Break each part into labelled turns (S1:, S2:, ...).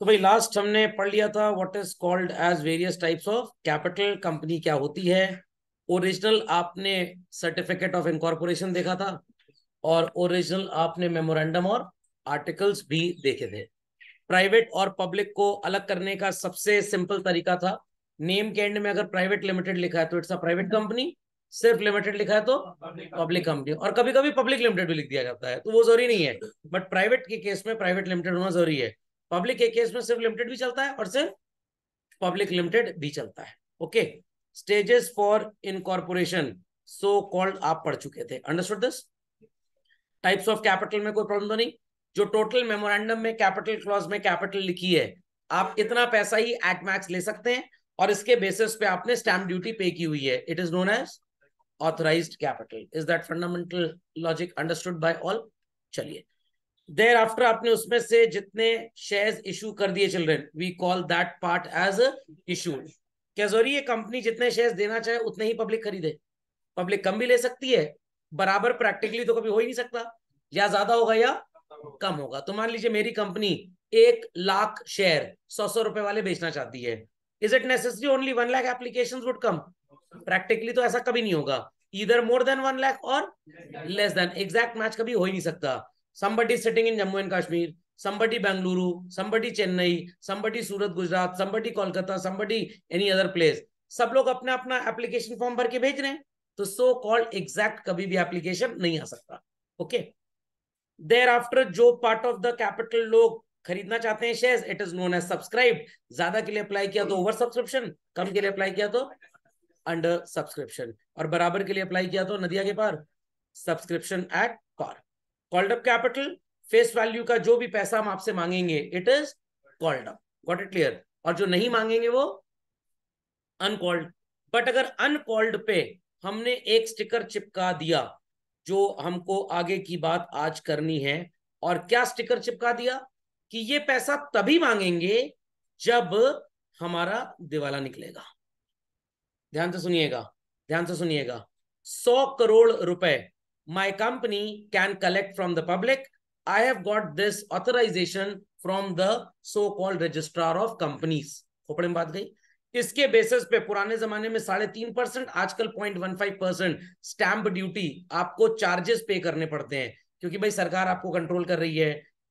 S1: तो भाई लास्ट हमने पढ़ लिया था what is called as various types of capital company क्या होती है ओरिजिनल आपने सर्टिफिकेट ऑफ इंकॉर्पोरेशन देखा था और ओरिजिनल आपने मेमोरेंडम और आर्टिकल्स भी देखे थे प्राइवेट और पब्लिक को अलग करने का सबसे सिंपल तरीका था नेम के एंड में अगर प्राइवेट लिमिटेड लिखा है तो इट्स अ प्राइवेट कंपनी सिर्फ लिमिटेड लिखा है तो पब्लिक कंपनी और कभी कभी पब्लिक लिमिटेड भी लिख दिया जाता है तो वो जरूरी नहीं है बट प्राइवेट के केस में प्राइवेट लिमिटेड होना जरूरी है पब्लिक के केस में सिर्फ लिमिटेड भी चलता है और सिर्फ पब्लिक लिमिटेड भी चलता है okay stages for incorporation so called आप पढ़ चुके थे understood this types of capital में कोई प्रॉब्लम तो नहीं जो टोटल मेमोरेंडम में कैपिटल क्लॉज में कैपिटल लिखी है आप इतना पैसा ही एट मैक्स ले सकते हैं और इसके बेसिस पे आपने स्टैम्प ड्यूटी पे की हुई है it is known as authorise capital is that fundamental logic understood by all चलिए देर आफ्टर आपने उसमें से जितने शेयर इशू कर दिए children we call that part as issue क्या सॉरी ये कंपनी जितने शेयर देना चाहे उतने ही पब्लिक खरीदे पब्लिक कम भी ले सकती है बराबर प्रैक्टिकली तो कभी हो ही नहीं सकता या ज्यादा होगा या कम होगा तो मान लीजिए मेरी कंपनी एक लाख शेयर सौ सौ रुपए वाले बेचना चाहती है is it necessary only one lakh application would come practically तो ऐसा कभी नहीं होगा इधर मोर देन वन लाख और लेस देन एग्जैक्ट मैच कभी हो ही नहीं सकता somebody sitting in Jammu and Kashmir, somebody Bangalore, somebody Chennai, somebody Surat Gujarat, somebody Kolkata, somebody any other place. sab log apna apna application form bhar ke bhej rahe hain to so called exact kabhi bhi application nahi aa sakta okay thereafter jo part of the capital log खरीदना चाहते हैं shares it is known as subscribe ज्यादा के लिए apply किया तो over subscription कम के लिए अप्लाई किया तो अंडर सब्सक्रिप्शन और बराबर के लिए अप्लाई किया तो नदिया के पार subscription at par called up capital face value का जो भी पैसा हम आपसे मांगेंगे it is called up got it clear और जो नहीं मांगेंगे वो अनकॉल्ड बट अगर अनकॉल्ड पे हमने एक स्टिकर चिपका दिया जो हमको आगे की बात आज करनी है और क्या स्टिकर चिपका दिया कि ये पैसा तभी मांगेंगे जब हमारा दिवाला निकलेगा ध्यान से सुनिएगा ध्यान से सुनिएगा सौ करोड़ रुपए my company can collect from the public. I have got this authorization from the so-called registrar of companies. Khopde में बात गई किसके बेसिस पे पुराने जमाने में साढ़े तीन परसेंट आजकल point one five percent stamp duty आपको चार्जेस पे करने पड़ते हैं क्योंकि भाई सरकार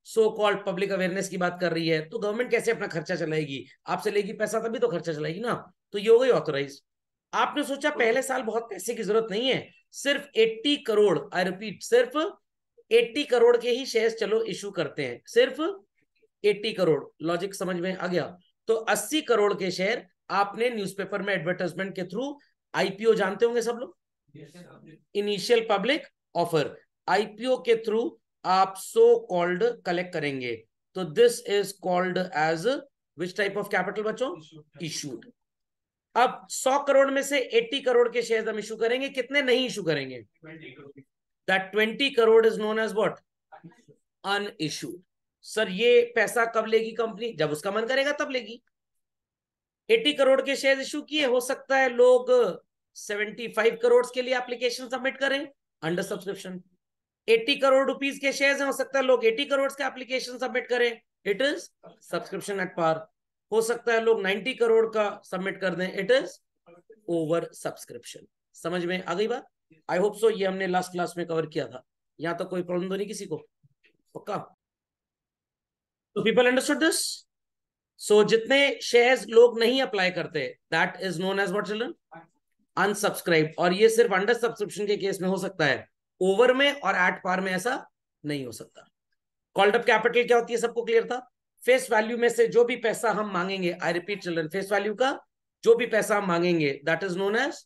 S1: सो कॉल्ड पब्लिक अवेयरनेस की बात कर रही है तो गवर्नमेंट कैसे अपना खर्चा चलाएगी आपसे लेगी पैसा तभी तो खर्चा चलाएगी ना तो ये हो गई ऑथोराइज आपने सोचा पहले साल बहुत पैसे की जरूरत नहीं है सिर्फ 80 करोड़ आई रिपीट सिर्फ 80 करोड़ के ही शेयर्स चलो इशू करते हैं सिर्फ 80 करोड़ लॉजिक समझ में आ गया तो 80 करोड़ के शेयर आपने न्यूज़पेपर में एडवर्टाइजमेंट के थ्रू आईपीओ जानते होंगे सब लोग इनिशियल पब्लिक ऑफर आईपीओ के थ्रू आप सो कॉल्ड कलेक्ट करेंगे तो this is called as which type of capital बच्चों इशूड अब 100 करोड़ में से 80 करोड़ के शेयर हम इशू करेंगे कितने नहीं इशू करेंगे that 20 crore is known as what unissued sir ये पैसा कब लेगी कंपनी जब उसका मन करेगा तब लेगी 80 करोड़ के शेयर इशू किए हो सकता है लोग 75 करोड़ के लिए एप्लीकेशन सबमिट करें अंडर सब्सक्रिप्शन 80 करोड़ रुपीज के शेयर हो सकता है लोग 80 करोड़ के एप्लीकेशन सबमिट करें it is subscription at par हो सकता है लोग 90 करोड़ का सबमिट कर दें इट इज ओवर सब्सक्रिप्शन समझ में आ गई बात आई होप सो ये हमने लास्ट क्लास में कवर किया था यहां तक तो कोई प्रॉब्लम तो नहीं किसी को पक्का तो पीपल अंडरस्टूड दिस सो जितने शेयर्स लोग नहीं अप्लाई करते that is known as what children unsubscribe और ये सिर्फ अंडर सब्सक्रिप्शन के केस में हो सकता है ओवर में और एट पार में ऐसा नहीं हो सकता कॉल्ड अप कैपिटल क्या होती है सबको क्लियर था फेस वैल्यू में से जो भी पैसा हम मांगेंगे I repeat children face value का जो भी पैसा हम मांगेंगे that is known as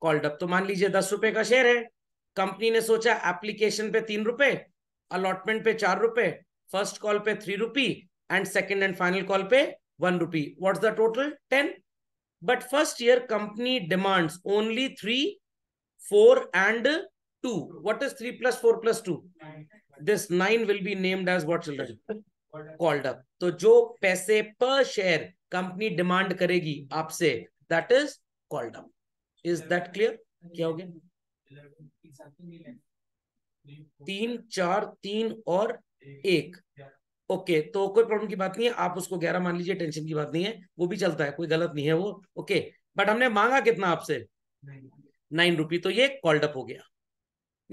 S1: called up तो मान लीजिए दस रुपए का शेयर है कंपनी ने सोचा एप्लीकेशन पे तीन रुपए अलॉटमेंट पे चार रुपए फर्स्ट कॉल पे three rupee and second and final call पे one rupee what the total ten but first year company demands only three four and two what is three plus four plus two this nine will be named as what children called up तो जो पैसे पर share company demand करेगी आपसे that is called up is that clear क्या हो गया तीन चार तीन और एक ओके okay, तो कोई प्रॉब्लम की बात नहीं है आप उसको ग्यारह मान लीजिए टेंशन की बात नहीं है वो भी चलता है कोई गलत नहीं है वो ओके okay, बट हमने मांगा कितना आपसे नाइन रुपी तो ये कॉल्ड अप हो गया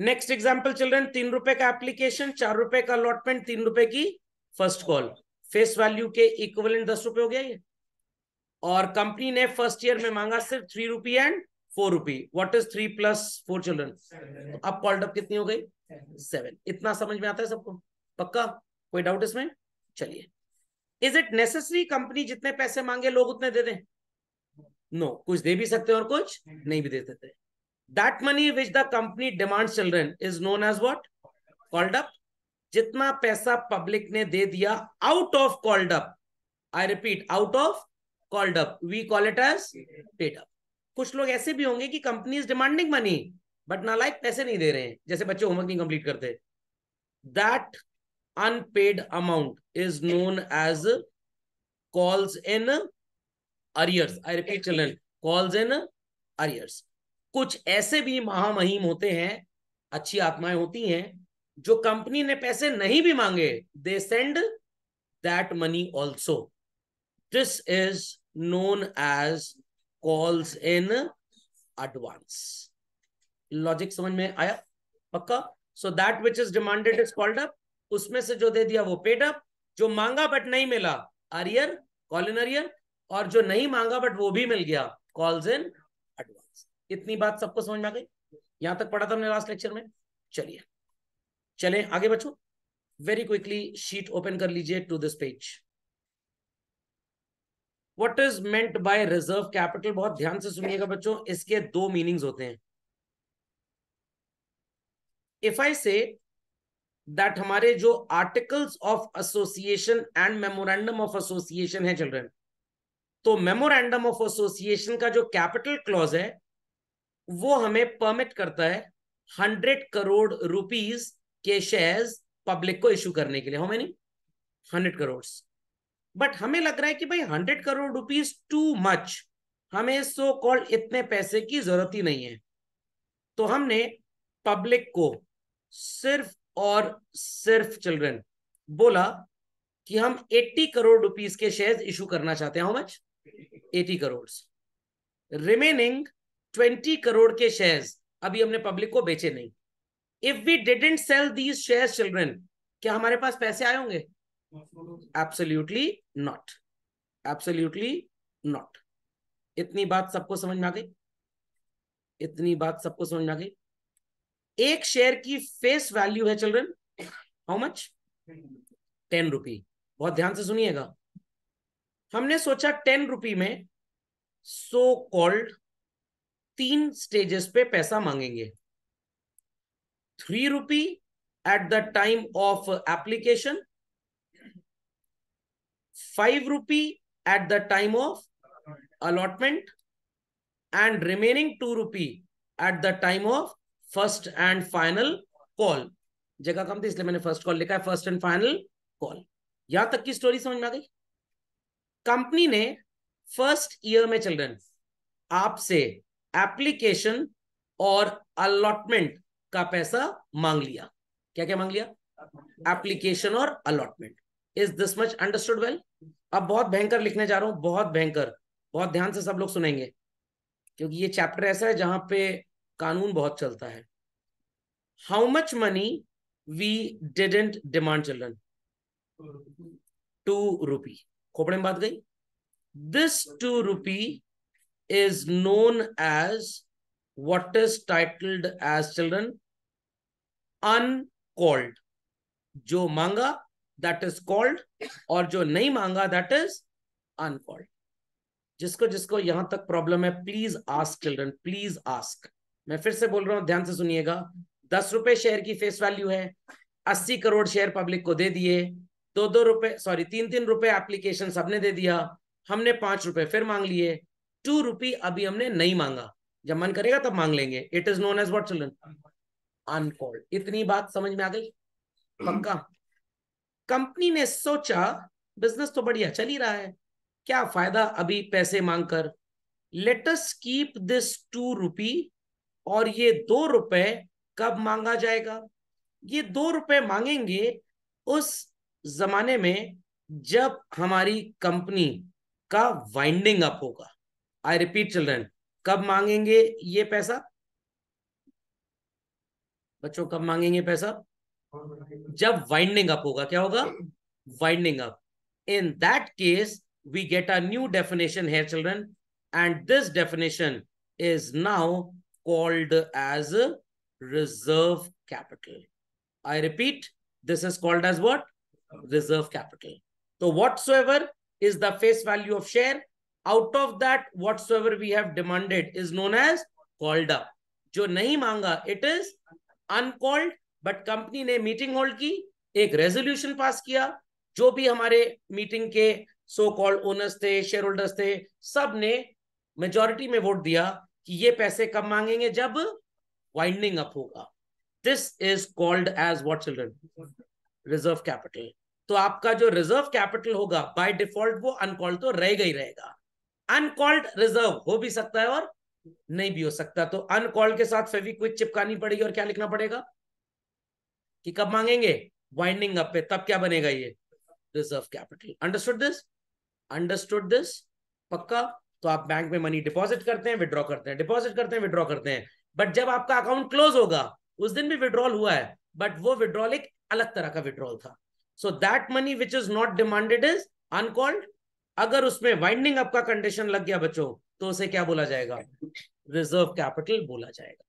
S1: नेक्स्ट एग्जाम्पल चल रहे तीन रुपए का एप्लीकेशन चार रुपए का अलॉटमेंट तीन रुपए की फर्स्ट कॉल फेस वैल्यू के इक्वल दस रुपए हो गया ये और कंपनी ने फर्स्ट ईयर में मांगा सिर्फ three rupee and four rupee what is three plus four children अब कॉल्ड अप कितनी हो गई सेवन इतना समझ में आता है सबको पक्का कोई डाउट इसमें चलिए इज इट नेसेसरी कंपनी जितने पैसे मांगे लोग उतने दे दें नो no, कुछ दे भी सकते और कुछ नहीं भी दे सकते that money which the company demand children is known as what called up जितना पैसा पब्लिक ने दे दिया out of called up I repeat out of called up we call it as paid up कुछ लोग ऐसे भी होंगे कि company is demanding money but ना लाइक पैसे नहीं दे रहे हैं जैसे बच्चे होमवर्क नहीं कंप्लीट करते that unpaid amount is known as calls in arrears I repeat children calls in arrears कुछ ऐसे भी महामहिम होते हैं अच्छी आत्माएं होती हैं जो कंपनी ने पैसे नहीं भी मांगे they send that money also this is known as calls in advance logic समझ में आया पक्का so that which is demanded is called up उसमें से जो दे दिया वो पेड अप जो मांगा बट नहीं मिला अरियर कॉल इन अरियर और जो नहीं मांगा बट वो भी मिल गया कॉल्स इन एडवांस इतनी बात सबको समझ में आ गई यहां तक पढ़ा था हमने लास्ट लेक्चर में चलिए चलें आगे बच्चों वेरी क्विकली शीट ओपन कर लीजिए to this page what is meant by reserve capital बहुत ध्यान से सुनिएगा बच्चों इसके दो मीनिंग्स होते हैं इफ आई से दैट हमारे जो articles of association and memorandum of association है चिल्ड्रन तो मेमोरेंडम ऑफ एसोसिएशन का जो कैपिटल क्लॉज है वो हमें परमिट करता है हंड्रेड करोड़ रुपीस के शेयर्स पब्लिक को इशू करने के लिए how many hundred crore but हमें लग रहा है कि भाई hundred crore rupees too much हमें सो कॉल्ड इतने पैसे की जरूरत ही नहीं है तो हमने पब्लिक को सिर्फ और सिर्फ चिल्ड्रन बोला कि हम 80 करोड़ रुपीस के शेयर्स इशू करना चाहते हैं how much 80 crore remaining 20 crore के शेयर्स अभी हमने पब्लिक को बेचे नहीं if we didn't sell these share children क्या हमारे पास पैसे आए होंगे एब्सोल्यूटली नॉट एब्सोल्यूटली नॉट इतनी बात सबको समझ में आ गई इतनी बात सबको समझ में आ गई एक शेयर की फेस वैल्यू है children how much ten rupee बहुत ध्यान से सुनिएगा हमने सोचा टेन रुपी में सो so कॉल्ड तीन स्टेजेस पे पैसा मांगेंगे three rupee at the time of application, five rupee at the time of allotment, and remaining two rupee at the time of first and final call जगह कम थी इसलिए मैंने फर्स्ट कॉल लिखा है फर्स्ट एंड फाइनल कॉल यहां तक की स्टोरी समझ में आ गई कंपनी ने फर्स्ट ईयर में चिल्ड्रन आपसे एप्लीकेशन और अलॉटमेंट का पैसा मांग लिया क्या क्या मांग लिया एप्लीकेशन और allotment is this much understood well अब बहुत भयंकर लिखने जा रहा हूं बहुत भयंकर बहुत ध्यान से सब लोग सुनेंगे क्योंकि ये चैप्टर ऐसा है जहां पे कानून बहुत चलता है how much money we didn't demand children two rupee खोपड़े में बात गई this two rupee is known as what is titled as children? Uncalled. जो मांगा that इज कॉल्ड और जो नहीं मांगा that is uncalled जिसको जिसको यहां तक प्रॉब्लम है please ask children please ask मैं फिर से बोल रहा हूं ध्यान से सुनिएगा दस रुपए शेयर की फेस वैल्यू है अस्सी करोड़ शेयर पब्लिक को दे दिए दो दो रुपए सॉरी तीन तीन रुपए एप्लीकेशन सबने दे दिया हमने पांच रुपए फिर मांग लिए टू रुपी अभी हमने नहीं मांगा जब मन करेगा तब मांग लेंगे it is known as what children uncalled इतनी बात समझ में आ गई पक्का कंपनी ने सोचा बिजनेस तो बढ़िया चल ही रहा है क्या फायदा अभी पैसे मांग कर let's keep this two rupee और ये दो रुपए कब मांगा जाएगा ये दो रुपए मांगेंगे उस जमाने में जब हमारी कंपनी का वाइंडिंग अप होगा आई रिपीट चिल्ड्रन कब मांगेंगे ये पैसा बच्चों कब मांगेंगे पैसा जब वाइंडिंग अप होगा क्या होगा winding up in that case we get a new definition here children and this definition is now called as reserve capital I repeat this is called as what reserve capital तो whatsoever is the face value of share of that what whatsoever we have demanded is known as called up जो नहीं मांगा it is uncalled but company ने meeting hold की एक resolution pass किया जो भी हमारे मीटिंग के सो कॉल्ड ओनर्स थे शेयर होल्डर्स थे सब ने मेजोरिटी में वोट दिया कि ये पैसे कब मांगेंगे जब वाइंडिंग अप होगा this is called as what children reserve capital तो आपका जो रिजर्व कैपिटल होगा बाय डिफॉल्ट वो अनकॉल्ड तो रहेगा ही रहेगा अनकॉल्ड रिजर्व हो भी सकता है और नहीं भी हो सकता तो अनकॉल्ड के साथ फेविक्विक चिपकानी पड़ेगी और क्या लिखना पड़ेगा कि कब मांगेंगे वाइंडिंग अप पे तब क्या बनेगा ये reserve capital understood this understood this पक्का तो आप बैंक में मनी डिपॉजिट करते हैं विद्रॉ करते हैं डिपॉजिट करते हैं विड्रॉ करते हैं बट जब आपका अकाउंट क्लोज होगा उस दिन भी विड्रॉल हुआ है बट वो विड्रॉल एक अलग तरह का विड्रॉल था so that money which is not demanded is uncalled अगर उसमें वाइंडिंग अप का कंडीशन लग गया बच्चों तो उसे क्या बोला जाएगा रिजर्व कैपिटल बोला जाएगा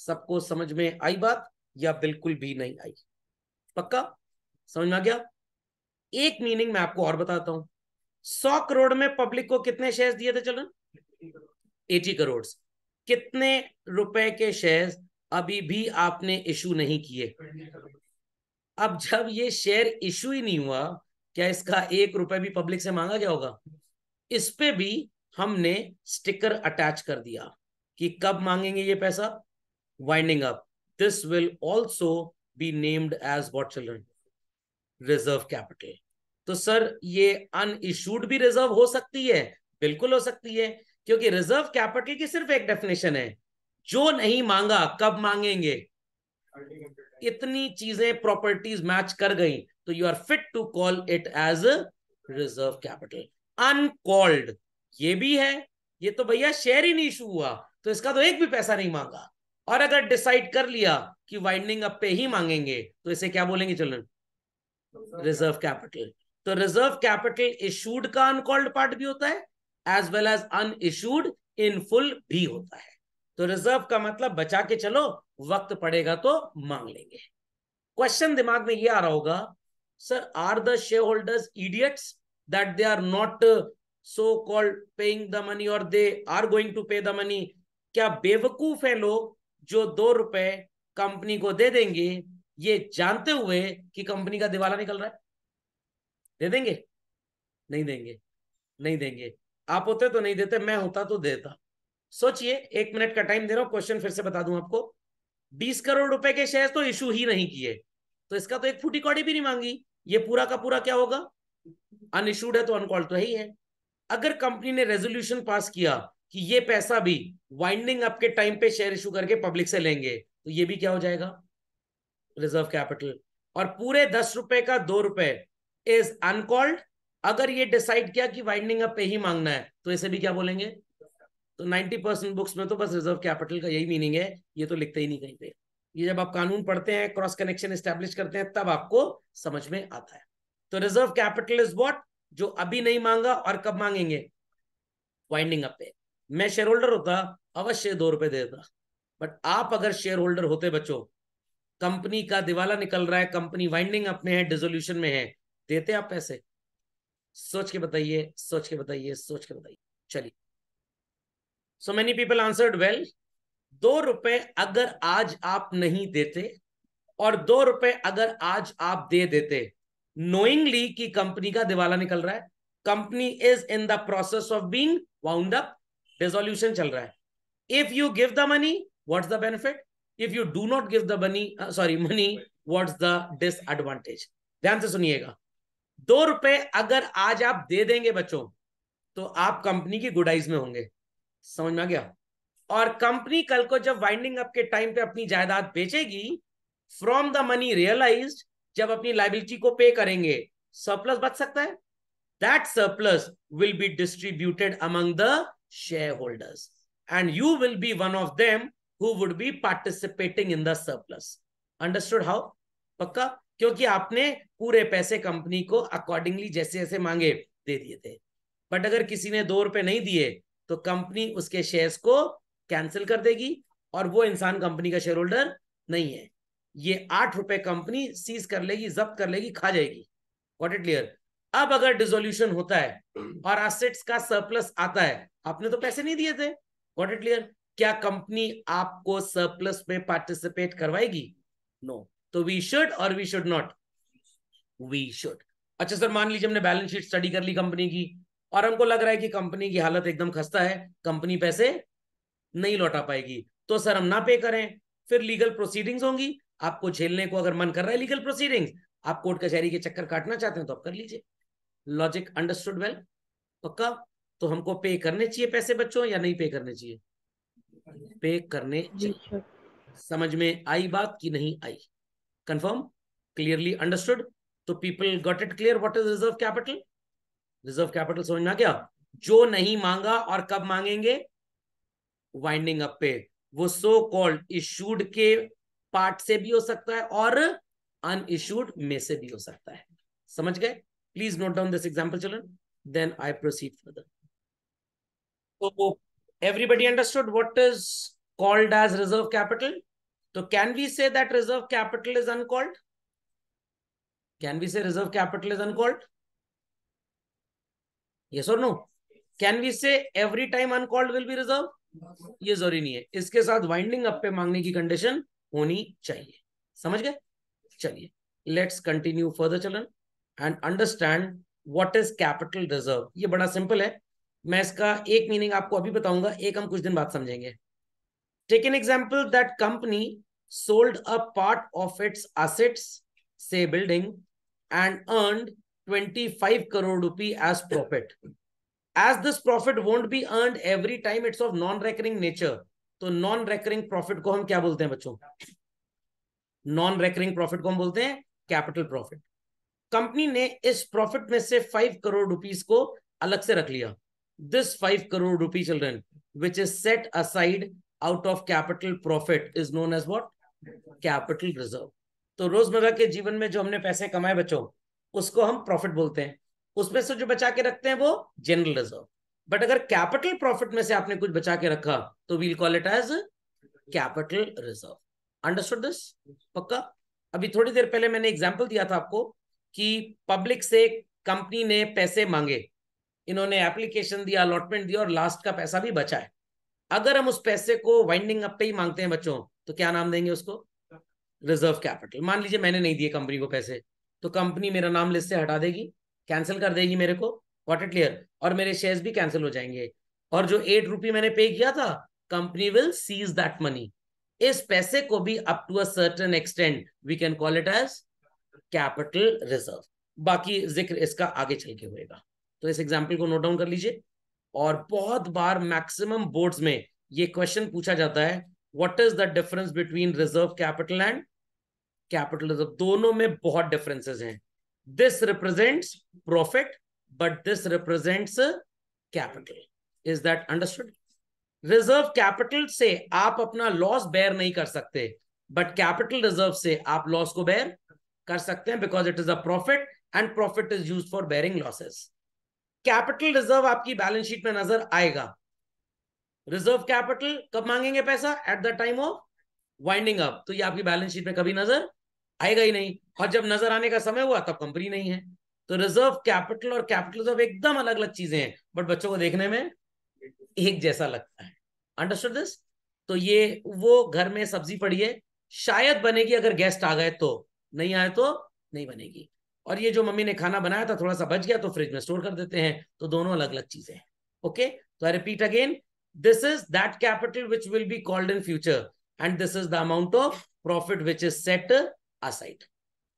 S1: सबको समझ में आई बात या बिल्कुल भी नहीं आई पक्का समझ में आ गया एक मीनिंग मैं आपको और बताता हूं सौ करोड़ में पब्लिक को कितने शेयर्स दिए थे चलन एटी करोड़ कितने रुपए के शेयर्स अभी भी आपने इशू नहीं किए अब जब ये शेयर इशू ही नहीं हुआ क्या इसका एक रुपए भी पब्लिक से मांगा गया होगा इस पे भी हमने स्टिकर अटैच कर दिया कि कब मांगेंगे ये पैसा winding up this will also be named as what children reserve capital तो सर ये अनइशूड भी रिजर्व हो सकती है बिल्कुल हो सकती है क्योंकि रिजर्व कैपिटल की सिर्फ एक डेफिनेशन है जो नहीं मांगा कब मांगेंगे इतनी चीजें प्रॉपर्टीज मैच कर गई तो you are fit to call it as reserve capital uncalled ये भी है ये तो भैया शेयर ही नहीं इशू हुआ तो इसका तो एक भी पैसा नहीं मांगा और अगर डिसाइड कर लिया कि वाइंडिंग अप पे ही मांगेंगे तो इसे क्या बोलेंगे चलन रिजर्व कैपिटल तो रिजर्व कैपिटल इशूड का अनकॉल्ड पार्ट भी होता है as well as unissued in full भी होता है तो रिजर्व का मतलब बचा के चलो वक्त पड़ेगा तो मांग लेंगे क्वेश्चन दिमाग में ये आ रहा होगा Sir, are the shareholders idiots that they are not uh, so called paying the money or they are going to pay the money? क्या बेवकूफ है लोग जो दो रुपए कंपनी को दे देंगे ये जानते हुए कि कंपनी का दिवाला निकल रहा है दे देंगे नहीं देंगे नहीं देंगे आप होते तो नहीं देते मैं होता तो देता सोचिए एक मिनट का टाइम दे रहा हूं क्वेश्चन फिर से बता दूं आपको बीस करोड़ रुपए के शेयर तो इशू ही नहीं किए तो इसका तो एक फूटी कौड़ी भी नहीं मांगी ये पूरा का पूरा क्या होगा अनइशूड है तो अनकॉल तो ही है अगर कंपनी ने रेजोल्यूशन पास किया कि ये पैसा भी वाइंडिंग अप के टाइम पे शेयर इशू करके पब्लिक से लेंगे तो ये भी क्या हो जाएगा रिजर्व कैपिटल और पूरे दस रुपए का दो रुपए इज अनकॉल्ड अगर ये डिसाइड किया कि वाइंडिंग अप पे ही मांगना है तो इसे भी क्या बोलेंगे तो नाइनटी परसेंट बुक्स में तो बस रिजर्व कैपिटल का यही मीनिंग है ये तो लिखते ही नहीं कहीं पर ये जब आप कानून पढ़ते हैं क्रॉस कनेक्शन स्टैब्लिश करते हैं तब आपको समझ में आता है तो रिजर्व कैपिटल इज वॉट जो अभी नहीं मांगा और कब मांगेंगे वाइंडिंग अप पे मैं शेयर होल्डर होता अवश्य दो रुपए दे देता बट आप अगर शेयर होल्डर होते बच्चों कंपनी का दिवाला निकल रहा है कंपनी वाइंडिंग अप में है डिजोल्यूशन में है देते आप पैसे सोच के बताइए सोच के बताइए सोच के बताइए चलिए so many people answered well दो रुपए अगर आज आप नहीं देते और दो रुपए अगर आज आप दे देते नोइंगली कि कंपनी का दिवाला निकल रहा है company is in the process of being wound up resolution चल रहा है if you give the money what's the benefit if you do not give the money sorry money what the disadvantage ध्यान से सुनिएगा दो रुपए अगर आज आप दे देंगे बच्चों तो आप कंपनी की गुडाइज में होंगे समझ में आ गया और कंपनी कल को जब वाइंडिंग अप के टाइम पे अपनी जायदाद बेचेगी फ्रॉम द मनी रियलाइज जब अपनी लाइबिलिटी को पे करेंगे सरप्लस बच सकता है that surplus will be distributed among the share shareholders and you will be one of them who would be participating in the surplus understood how पक्का क्योंकि आपने पूरे पैसे कंपनी को अकॉर्डिंगली जैसे जैसे मांगे दे दिए थे बट अगर किसी ने दो रुपए नहीं दिए तो कंपनी उसके शेयर्स को कैंसिल कर देगी और वो इंसान कंपनी का शेयर होल्डर नहीं है ये आठ रुपए कंपनी सीज कर लेगी जब्त कर लेगी खा जाएगी वॉट इट क्लियर अब अगर डिजोल्यूशन होता है और असेट्स का सरप्लस आता है आपने तो पैसे नहीं दिए थे वॉट इट क्लियर क्या कंपनी आपको सरप्लस में पार्टिसिपेट करवाएगी नो no. तो वी शुड और we should not we should अच्छा सर मान लीजिए हमने बैलेंस शीट स्टडी कर ली कंपनी की और हमको लग रहा है कि कंपनी की हालत एकदम खस्ता है कंपनी पैसे नहीं लौटा पाएगी तो सर हम ना पे करें फिर लीगल प्रोसीडिंग्स होंगी आपको झेलने को अगर मन कर रहा है लीगल प्रोसीडिंग्स आप कोर्ट कचहरी के चक्कर काटना चाहते हैं तो आप कर लीजिए लॉजिक अंडरस्टूड वेल पक्का तो हमको पे करने चाहिए पैसे बच्चों या नहीं पे करने चाहिए पे करने समझ में आई बात की नहीं आई कंफर्म क्लियरली अंडरस्टूड तो people got it clear what is reserve capital reserve capital समझना क्या जो नहीं मांगा और कब मांगेंगे वाइंडिंग अप पे वो सो कॉल्ड इशूड के पार्ट से भी हो सकता है और अन इशूड में से भी हो सकता है समझ गए please note down this example children then I proceed further तो everybody understood what is called as reserve capital तो can we say that reserve capital is uncalled can we say reserve capital is uncalled yes और no can we say every time uncalled will be reserve ये जरूरी नहीं है इसके साथ winding up पे मांगने की कंडीशन होनी चाहिए समझ गए चलिए लेट्स कंटिन्यू फर्दर चलन and understand what is capital reserve ये बड़ा सिंपल है मैं इसका एक मीनिंग आपको अभी बताऊंगा एक हम कुछ दिन बाद समझेंगे take an example that company sold a part of its assets say building and earn 25 crore rupee as profit as this profit won't be earned every time it's of non recurring nature तो non recurring profit को हम क्या बोलते हैं बच्चों non recurring profit को हम बोलते हैं कैपिटल प्रॉफिट कंपनी ने इस प्रॉफिट में से फाइव करोड़ रुपीस को अलग से रख लिया this five crore rupee children which is set aside out of capital profit is known as what capital reserve तो रोजमर्रा के जीवन में जो हमने पैसे कमाए बच्चों उसको हम प्रॉफिट बोलते हैं उसमें से जो बचा के रखते हैं वो जनरल रिजर्व बट अगर कैपिटल प्रॉफिट में से आपने कुछ बचा के रखा तो we'll call it as capital reserve understood this पक्का अभी थोड़ी देर पहले मैंने एग्जाम्पल दिया था आपको कि पब्लिक से कंपनी ने पैसे मांगे इन्होंने एप्लीकेशन दिया अलॉटमेंट दिया और लास्ट का पैसा भी बचा है अगर हम उस पैसे को वाइंडिंग अप पे ही मांगते हैं बच्चों तो क्या नाम देंगे उसको रिजर्व कैपिटल मान लीजिए मैंने नहीं दिए कंपनी को पैसे तो कंपनी मेरा नाम लिस्ट से हटा देगी कैंसिल कर देगी मेरे को वॉट इट क्लियर और मेरे शेयर भी कैंसिल हो जाएंगे और जो एट रुपी मैंने पे किया था company will seize that money इस पैसे को भी up to an extent we can call it as capital reserve बाकी जिक्र इसका आगे चल के होएगा तो इस एग्जाम्पल को नोट डाउन कर लीजिए और बहुत बार मैक्सिमम बोर्ड्स में ये क्वेश्चन पूछा जाता है what is the difference between reserve capital and capital reserve दोनों में बहुत डिफरेंसेस हैं This represents profit, but this represents capital. Is that understood? Reserve capital से आप अपना लॉस बेयर नहीं कर सकते बट कैपिटल रिजर्व से आप लॉस को बेयर कर सकते हैं because it is a profit and profit is use for bearing losses capital reserve आपकी बैलेंस शीट में नजर आएगा रिजर्व कैपिटल कब मांगेंगे पैसा at the time of winding up तो ये आपकी बैलेंस शीट में कभी नजर आएगा ही नहीं और जब नजर आने का समय हुआ तब कंपनी नहीं है तो रिजर्व कैपिटल और कैपिटल रिजर्व एकदम अलग अलग चीजें हैं बट बच्चों को देखने में एक जैसा लगता है अंडरस्टूड दिस तो ये वो घर में सब्जी पड़ी है शायद बनेगी अगर गेस्ट आ गए तो नहीं आए तो नहीं बनेगी और ये जो मम्मी ने खाना बनाया था थोड़ा सा बच गया तो फ्रिज में स्टोर कर देते हैं तो दोनों अलग अलग चीजें हैं ओके तो I repeat again this is that capital which will be called in future and this is the amount of profit which is set aside.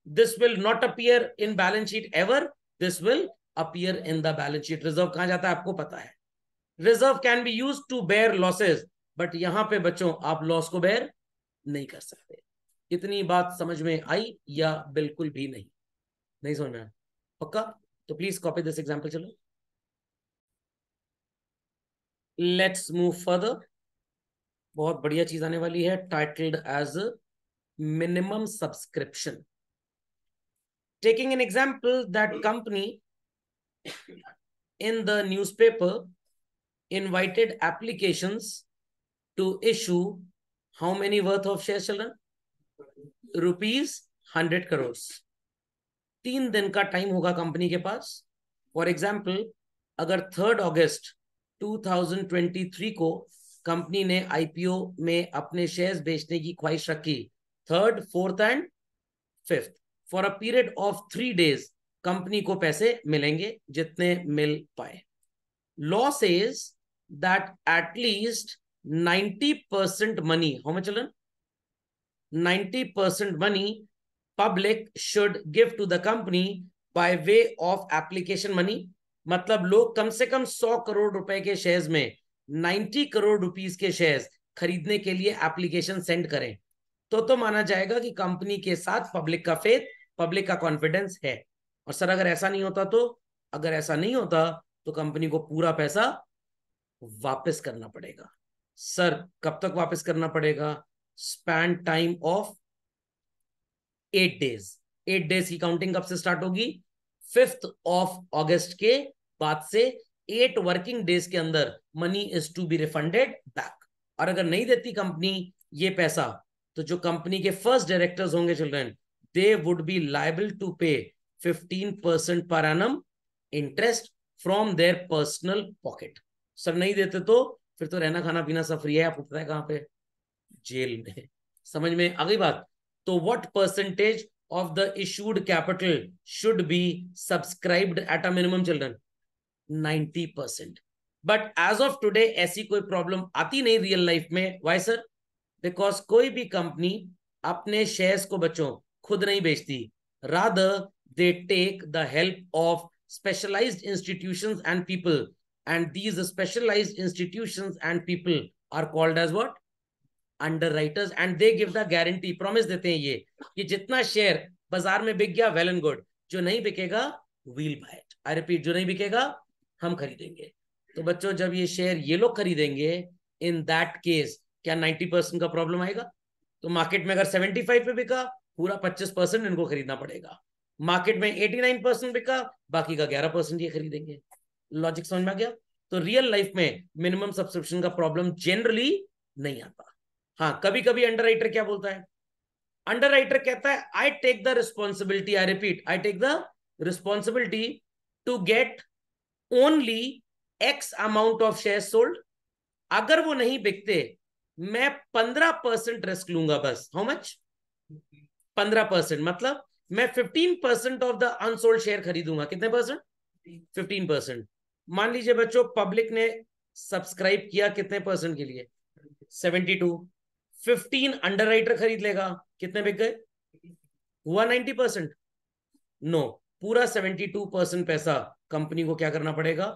S1: This will not appear in balance sheet ever. This will appear in the balance sheet. Reserve कहां जाता है आपको पता है Reserve can be used to bear losses, but यहां पे बच्चों आप loss को bear नहीं कर सकते इतनी बात समझ में आई या बिल्कुल भी नहीं नहीं समझ में पक्का तो प्लीज कॉपी दिस एग्जाम्पल चलो लेट्स मूव फर्दर बहुत बढ़िया चीज आने वाली है titled as minimum subscription. Taking an example, that company in the newspaper invited applications to issue how many worth of shares, children? Rupees 100 crores. तीन दिन का टाइम होगा कंपनी के पास फॉर एग्जाम्पल अगर थर्ड अगस्त 2023 को कंपनी ने IPO में अपने शेयर्स बेचने की ख्वाहिश रखी third fourth and fifth for a period of three days company को पैसे मिलेंगे जितने मिल पाए loss is that at least 90% money how much ninety percent money public should give to the company by way of application money मतलब लोग कम से कम सौ करोड़ रुपए के शेयर्स में नाइंटी करोड़ रुपीज के शेयर्स खरीदने के लिए एप्लीकेशन सेंड करें तो तो माना जाएगा कि कंपनी के साथ पब्लिक का फेथ पब्लिक का कॉन्फिडेंस है और सर अगर ऐसा नहीं होता तो अगर ऐसा नहीं होता तो कंपनी को पूरा पैसा वापस करना पड़ेगा सर कब तक वापस करना पड़ेगा spend time of eight days eight days की काउंटिंग कब से स्टार्ट होगी फिफ्थ ऑफ ऑगस्ट के बाद से एट वर्किंग डेज के अंदर money is to be refunded back और अगर नहीं देती कंपनी ये पैसा तो जो कंपनी के फर्स्ट डायरेक्टर्स होंगे children they would be liable to pay fifteen percent per annum interest from their personal pocket sir नहीं देते तो फिर तो रहना खाना पीना सब फ्री है आपको पता है कहां पे जेल में समझ में अगली बात तो what percentage of the issued capital should be subscribed at a minimum children 90 percent but as of today ऐसी कोई प्रॉब्लम आती नहीं रियल लाइफ में वाई सर बिकॉज कोई भी कंपनी अपने शेयर्स को बच्चों खुद नहीं बेचती rather they take the help of specialise institution and people and these specialise institution and people are called as what underwriters and they give the guarantee promise देते हैं ये कि जितना शेयर बाजार में बिक गया वेल एंड गुड जो नहीं बिकेगा व्हील बाय आई रिपीट जो नहीं बिकेगा हम खरीदेंगे तो बच्चों जब ये शेयर ये लोग खरीदेंगे इन दैट केस क्या नाइन्टी परसेंट का प्रॉब्लम आएगा तो मार्केट में अगर सेवेंटी फाइव पे बिका पूरा पच्चीस परसेंट इनको खरीदना पड़ेगा मार्केट में एटी नाइन परसेंट बिका बाकी का ग्यारह परसेंट ये खरीदेंगे लॉजिक समझ में आ गया तो रियल लाइफ में मिनिमम सब्सक्रिप्शन का प्रॉब्लम जनरली नहीं आता हाँ कभी कभी अंडर क्या बोलता है अंडर राइटर कहता है I take the responsibility I repeat I take the responsibility to get only X amount of share sold अगर वो नहीं बिकते मैं पंद्रह परसेंट रिस्क लूंगा बस हाउ मच पंद्रह परसेंट मतलब मैं fifteen percent of the unsold share खरीदूंगा कितने परसेंट फिफ्टीन परसेंट मान लीजिए बच्चों पब्लिक ने सब्सक्राइब किया कितने परसेंट के लिए seventy two fifteen underwriter खरीद लेगा कितने बिक गए हुआ नाइनटी परसेंट नो पूरा सेवेंटी टू परसेंट पैसा कंपनी को क्या करना पड़ेगा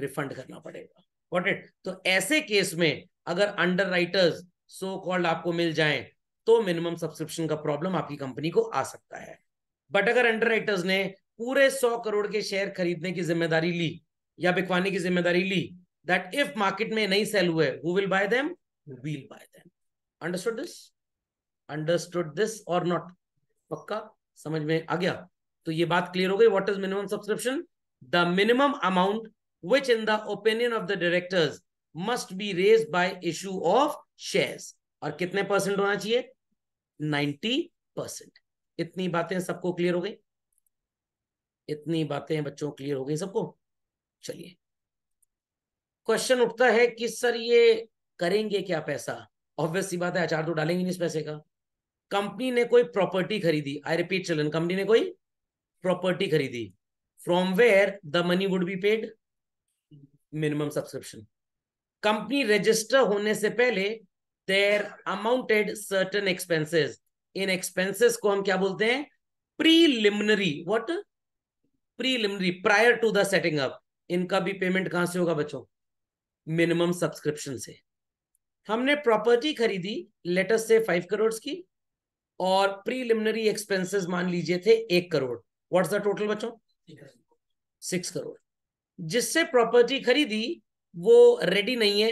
S1: रिफंड करना पड़ेगा गॉट इट तो ऐसे केस में अगर अंडर राइटर्स सो कॉल्ड आपको मिल जाए तो मिनिमम सब्सक्रिप्शन का प्रॉब्लम आपकी कंपनी को आ सकता है बट अगर अंडर राइटर्स ने पूरे सौ करोड़ के शेयर खरीदने की जिम्मेदारी ली या बिकवाने की जिम्मेदारी ली दैट इफ मार्केट में नहीं सेल हुए who will buy them will buy them understood this understood this और नॉट पक्का समझ में आ गया तो ये बात क्लियर हो गई what is minimum subscription the minimum amount which in the opinion of the directors must be raised by issue of shares और कितने परसेंट होना चाहिए नाइंटी परसेंट इतनी बातें सबको क्लियर हो गई इतनी बातें बच्चों क्लियर हो गई सबको चलिए क्वेश्चन उठता है कि सर ये करेंगे क्या पैसा ऑब्वियस बात है अचार तो डालेंगे नहीं इस पैसे का कंपनी ने कोई प्रॉपर्टी खरीदी आई रिपीट चलन कंपनी ने कोई प्रॉपर्टी खरीदी from where the money would be paid minimum subscription company register होने से पहले देर अमाउंटेड सर्टन एक्सपेंसेस इन एक्सपेंसेस को हम क्या बोलते हैं preliminary what preliminary prior to the setting up इनका भी पेमेंट कहां से होगा बच्चों मिनिमम सब्सक्रिप्शन से हमने प्रॉपर्टी खरीदी लेटर से फाइव करोड़ की और प्रीलिमिनरी एक्सपेंसेस मान लीजिए थे एक करोड़ व्हाट्स द टोटल बच्चों सिक्स करोड़ जिससे प्रॉपर्टी खरीदी वो रेडी नहीं है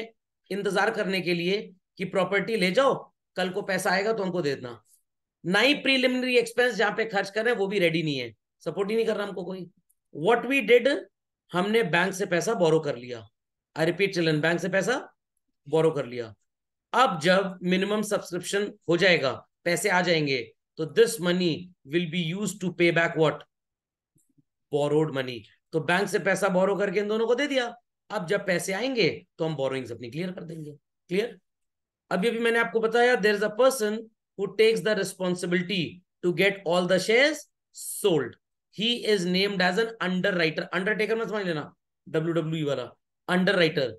S1: इंतजार करने के लिए कि प्रॉपर्टी ले जाओ कल को पैसा आएगा तो हमको दे देना ना ही प्रीलिमिनरी एक्सपेंस जहां पे खर्च करें वो भी रेडी नहीं है सपोर्ट ही नहीं कर रहा हमको कोई व्हाट वी डिड हमने बैंक से पैसा बोरो कर लिया आई रिपीट चिल्ड्रन बैंक से पैसा बोरो कर लिया अब जब मिनिमम सब्सक्रिप्शन हो जाएगा पैसे आ जाएंगे तो this money will be use to pay back what borrowed money तो बैंक से पैसा बोरो करके इन दोनों को दे दिया अब जब पैसे आएंगे तो हम बोरोइंग्स अपनी क्लियर कर देंगे क्लियर अभी अभी मैंने आपको बताया there is a person who takes the responsibility to get all the share sold he is named as an underwriter undertaker मत समझ लेना डब्ल्यू डब्ल्यू e वाला underwriter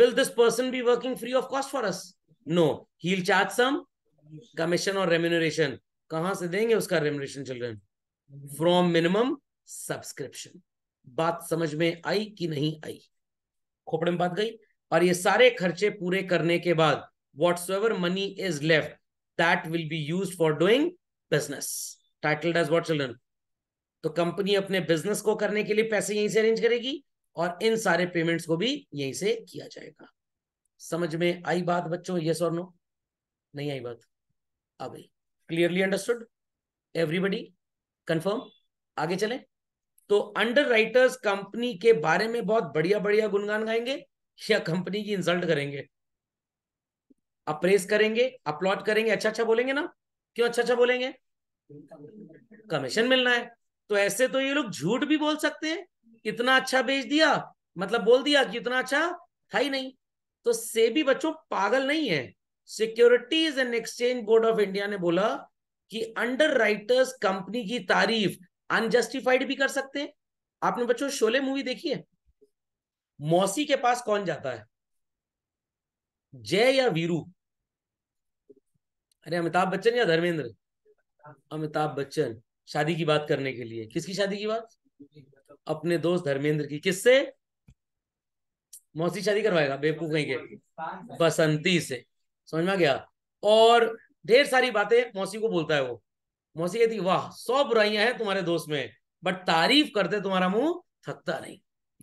S1: will this person be working free of cost for us no he charge some commission और remuneration कहां से देंगे उसका remuneration children from minimum subscription बात समझ में आई कि नहीं आई खोपड़े में बात गई और ये सारे खर्चे पूरे करने के बाद whatsoever money is left that will be use for doing business title as what children तो कंपनी अपने बिजनेस को करने के लिए पैसे यहीं से अरेंज करेगी और इन सारे पेमेंट्स को भी यहीं से किया जाएगा समझ में आई बात बच्चों यस और नो नहीं आई बात अब क्लियरली अंडरस्टूड एवरीबडी कंफर्म आगे चलें तो अंडर राइटर्स कंपनी के बारे में बहुत बढ़िया बढ़िया गुणगान गाएंगे या कंपनी की इंसल्ट करेंगे अप्रेस करेंगे अपलॉट करेंगे अच्छा अच्छा बोलेंगे ना क्यों अच्छा अच्छा बोलेंगे कमीशन मिलना है तो ऐसे तो ये लोग झूठ भी बोल सकते हैं इतना अच्छा बेच दिया मतलब बोल दिया कि इतना अच्छा था ही नहीं तो सेबी बच्चों पागल नहीं है securities and exchange board of India ने बोला कि अंडर राइटर्स कंपनी की तारीफ अनजस्टिफाइड भी कर सकते हैं आपने बच्चों शोले मूवी देखी है मौसी के पास कौन जाता है जय या वीरू अरे अमिताभ बच्चन या धर्मेंद्र अमिताभ बच्चन शादी की बात करने के लिए किसकी शादी की बात अपने दोस्त धर्मेंद्र की किससे मौसी शादी करवाएगा बेवकूफ कहीं के बसंती से समझ में आ गया और ढेर सारी बातें मौसी को बोलता है वो मौसी वाह सौ बुराइयां हैं तुम्हारे दोस्त में बट तारीफ करते तुम्हारा मुंह थकता नहीं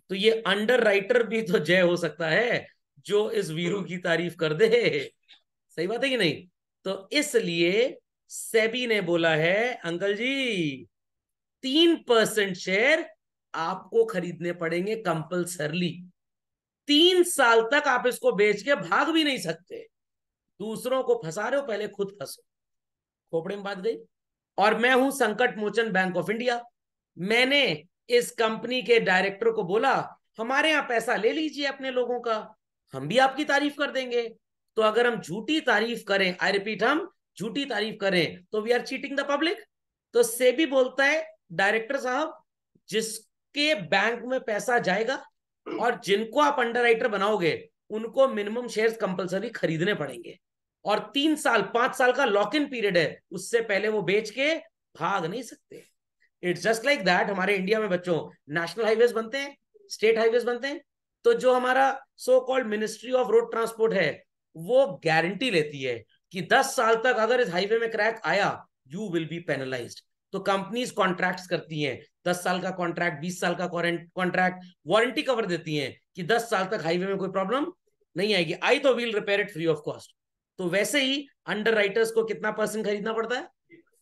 S1: तो ये अंडर राइटर भी तो जय हो सकता है जो इस वीरू की तारीफ कर दे सही बात है कि नहीं तो इसलिए सेबी ने बोला है अंकल जी तीन परसेंट शेयर आपको खरीदने पड़ेंगे कंपल्सरली तीन साल तक आप इसको बेच के भाग भी नहीं सकते दूसरों को फंसा रहे हो पहले खुद फंसो खोपड़े में बात गई और मैं हूं संकट मोचन बैंक ऑफ इंडिया मैंने इस कंपनी के डायरेक्टर को बोला हमारे यहां पैसा ले लीजिए अपने लोगों का हम भी आपकी तारीफ कर देंगे तो अगर हम झूठी तारीफ करें आई रिपीट हम झूठी तारीफ करें तो we are cheating the public तो से भी बोलता है डायरेक्टर साहब जिसके बैंक में पैसा जाएगा और जिनको आप अंडर बनाओगे उनको मिनिमम शेयर्स कंपलसरी खरीदने पड़ेंगे और तीन साल पांच साल का लॉक इन पीरियड है उससे पहले वो बेच के भाग नहीं सकते इट्स जस्ट लाइक दैट हमारे इंडिया में बच्चों नेशनल हाईवेज बनते हैं स्टेट हाईवेज बनते हैं तो जो हमारा so called ministry of road transport है वो गारंटी लेती है कि 10 साल तक अगर इस हाईवे में क्रैक आया यू विल बी पेनलाइज तो कंपनीज कॉन्ट्रैक्ट करती हैं 10 साल का कॉन्ट्रैक्ट 20 साल का कॉन्ट्रैक्ट वारंटी कवर देती हैं कि 10 साल तक हाईवे में कोई प्रॉब्लम नहीं आएगी आई तो will repair it free of cost तो वैसे ही अंडर राइटर्स को कितना परसेंट खरीदना पड़ता है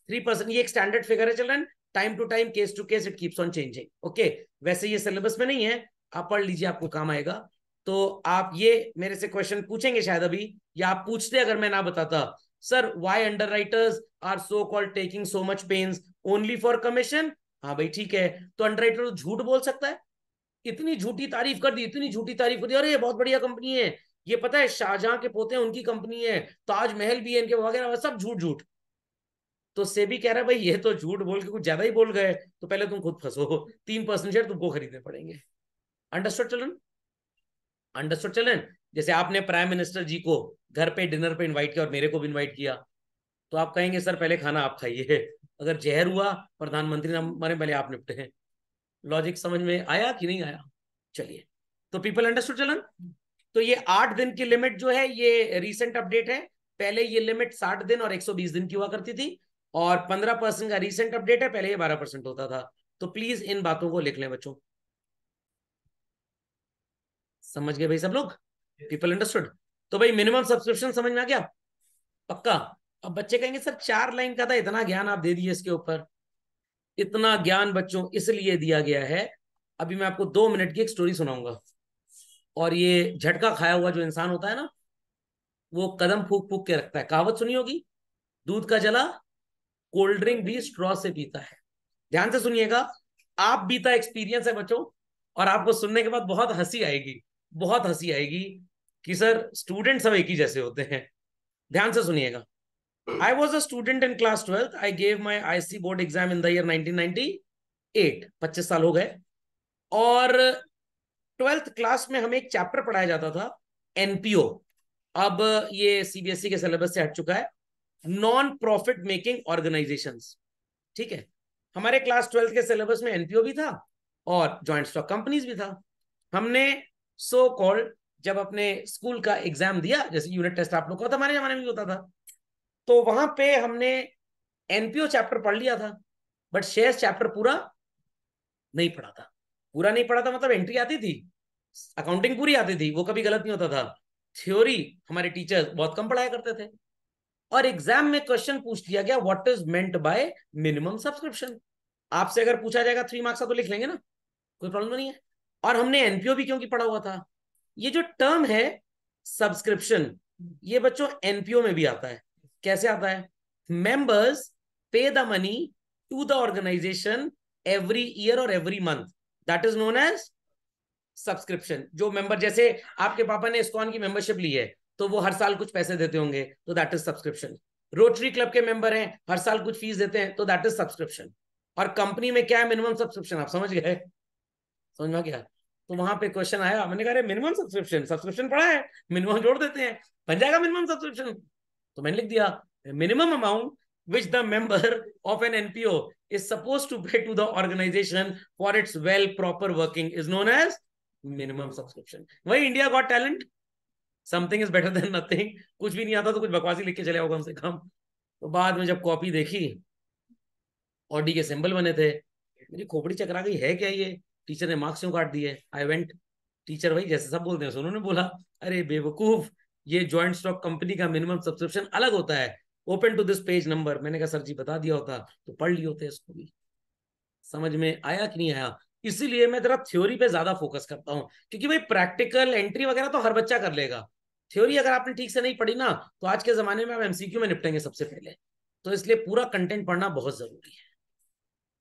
S1: थ्री परसेंट ये एक स्टैंडर्ड फिगर है children time to time case to case it keeps on changing okay वैसे ये सिलेबस में नहीं है आप पढ़ लीजिए आपको काम आएगा तो आप ये मेरे से क्वेश्चन पूछेंगे शायद अभी या आप पूछते अगर मैं ना बताता sir why underwriters are so call taking so much pains only for commission हाँ भाई ठीक है तो अंडर राइटर तो झूठ बोल सकता है इतनी झूठी तारीफ कर दी इतनी झूठी तारीफ कर दी अरे ये बहुत बढ़िया कंपनी है ये पता है शाहजहां के पोते हैं उनकी कंपनी है ताजमहल भी है इनके वगैरह सब झूठ झूठ तो से भी कह रहा है भाई ये तो झूठ बोल के कुछ ज्यादा ही बोल गए तो पहले तुम खुद फंसो तीन परसेंट शेयर तुमको खरीदने पड़ेंगे अंडरस्टूड चलन अंडरस्टूड चलन जैसे आपने प्राइम मिनिस्टर जी को घर पे डिनर पे इनवाइट किया और मेरे को भी इनवाइट किया तो आप कहेंगे सर पहले खाना आप खाइए अगर जहर हुआ प्रधानमंत्री मरे पहले आप निपटे लॉजिक समझ में आया कि नहीं आया चलिए तो पीपल अंडरस्टूड चलन तो ये आठ दिन की लिमिट जो है ये रिसेंट अपडेट है पहले ये लिमिट साठ दिन और एक सौ बीस दिन की हुआ करती थी और पंद्रह परसेंट का रिसेंट अपडेट है पहले ये बारह परसेंट होता था तो प्लीज इन बातों को लिख लें बच्चों समझ गए भाई सब लोग पीपल अंडरस्टूड तो भाई मिनिमम सब्सक्रिप्शन समझ में आ गया पक्का अब बच्चे कहेंगे सर चार लाइन का था इतना ज्ञान आप दे दिए इसके ऊपर इतना ज्ञान बच्चों इसलिए दिया गया है अभी मैं आपको दो मिनट की एक स्टोरी सुनाऊंगा और ये झटका खाया हुआ जो इंसान होता है ना वो कदम फूक फूक के रखता है कहावत सुनी होगी दूध का जला कोल्ड ड्रिंक भी स्ट्रॉ से पीता है ध्यान से सुनिएगा आप बीता एक्सपीरियंस है बच्चों और आपको सुनने के बाद बहुत हंसी आएगी बहुत हंसी आएगी कि सर स्टूडेंट सब एक ही जैसे होते हैं ध्यान से सुनिएगा I was a student in class twelfth I gave my I C board exam in the year nineteen ninety eight पच्चीस साल हो गए और ट्वेल्थ क्लास में हमें एक चैप्टर पढ़ाया जाता था एनपीओ अब ये सीबीएसई e के सिलेबस से हट चुका है नॉन प्रॉफिट मेकिंग ऑर्गेनाइजेशन ठीक है हमारे क्लास ट्वेल्थ के सिलेबस में एनपीओ भी था और ज्वाइंट स्टॉक कंपनीज भी था हमने सो so कॉल्ड जब अपने स्कूल का एग्जाम दिया जैसे यूनिट टेस्ट आप लोग को हमारे जमाने में होता था तो वहां पे हमने एनपीओ चैप्टर पढ़ लिया था बट शेयर चैप्टर पूरा नहीं पढ़ा था पूरा नहीं पढ़ा था मतलब एंट्री आती थी अकाउंटिंग पूरी आती थी वो कभी गलत नहीं होता था थ्योरी हमारे टीचर्स बहुत कम पढ़ाया करते थे और एग्जाम में क्वेश्चन पूछ लिया गया what is meant by minimum subscription आपसे अगर पूछा जाएगा थ्री मार्क्स का तो लिख लेंगे ना कोई प्रॉब्लम तो नहीं है और हमने एनपीओ भी क्योंकि पढ़ा हुआ था ये जो टर्म है सब्सक्रिप्शन ये बच्चों एनपीओ में भी आता है कैसे आता है members pay the money to the organisation every year और every month that is known as subscription जो मेंबर जैसे आपके पापा ने स्कॉन की मेंबरशिप ली है तो वो हर साल कुछ पैसे देते होंगे तो that is subscription Rotary Club के मेंबर हैं हर साल कुछ फीस देते हैं तो दैट इज सब्सक्रिप्शन और कंपनी में क्या है मिनिमम सब्सक्रिप्शन आप समझ गए समझ में क्या तो वहां पे क्वेश्चन आया मैंने कहा मिनिमम सब्सक्रिप्शन सब्सक्रिप्शन पढ़ा है मिनिमम जोड़ देते हैं बन जाएगा मिनिमम सब्सक्रिप्शन तो मैंने लिख दिया minimum amount which the member of an NPO is supposed to pay to the organization for its well proper working is known as minimum subscription वही India got talent something is better than nothing कुछ भी नहीं आता तो कुछ बकवासी लिख के चले आओ कम से कम तो बाद में जब कॉपी देखी ऑडी के सिंबल बने थे मेरी खोपड़ी चकरा गई है क्या ये टीचर ने मार्क्स क्यों काट दिए आई वेंट टीचर भाई जैसे सब बोलते हैं उन्होंने बोला अरे बेवकूफ ये ज्वाइंट स्टॉक कंपनी का मिनिमम सब्सक्रिप्शन अलग होता है open to this page number मैंने कहा सर जी बता दिया होता तो पढ़ लिए होते इसको भी समझ में आया कि नहीं आया इसीलिए मैं जरा थ्योरी पे ज्यादा फोकस करता हूँ क्योंकि भाई प्रैक्टिकल एंट्री वगैरह तो हर बच्चा कर लेगा थ्योरी अगर आपने ठीक से नहीं पढ़ी ना तो आज के जमाने में आप एमसीक्यू में निपटेंगे सबसे पहले तो इसलिए पूरा कंटेंट पढ़ना बहुत जरूरी है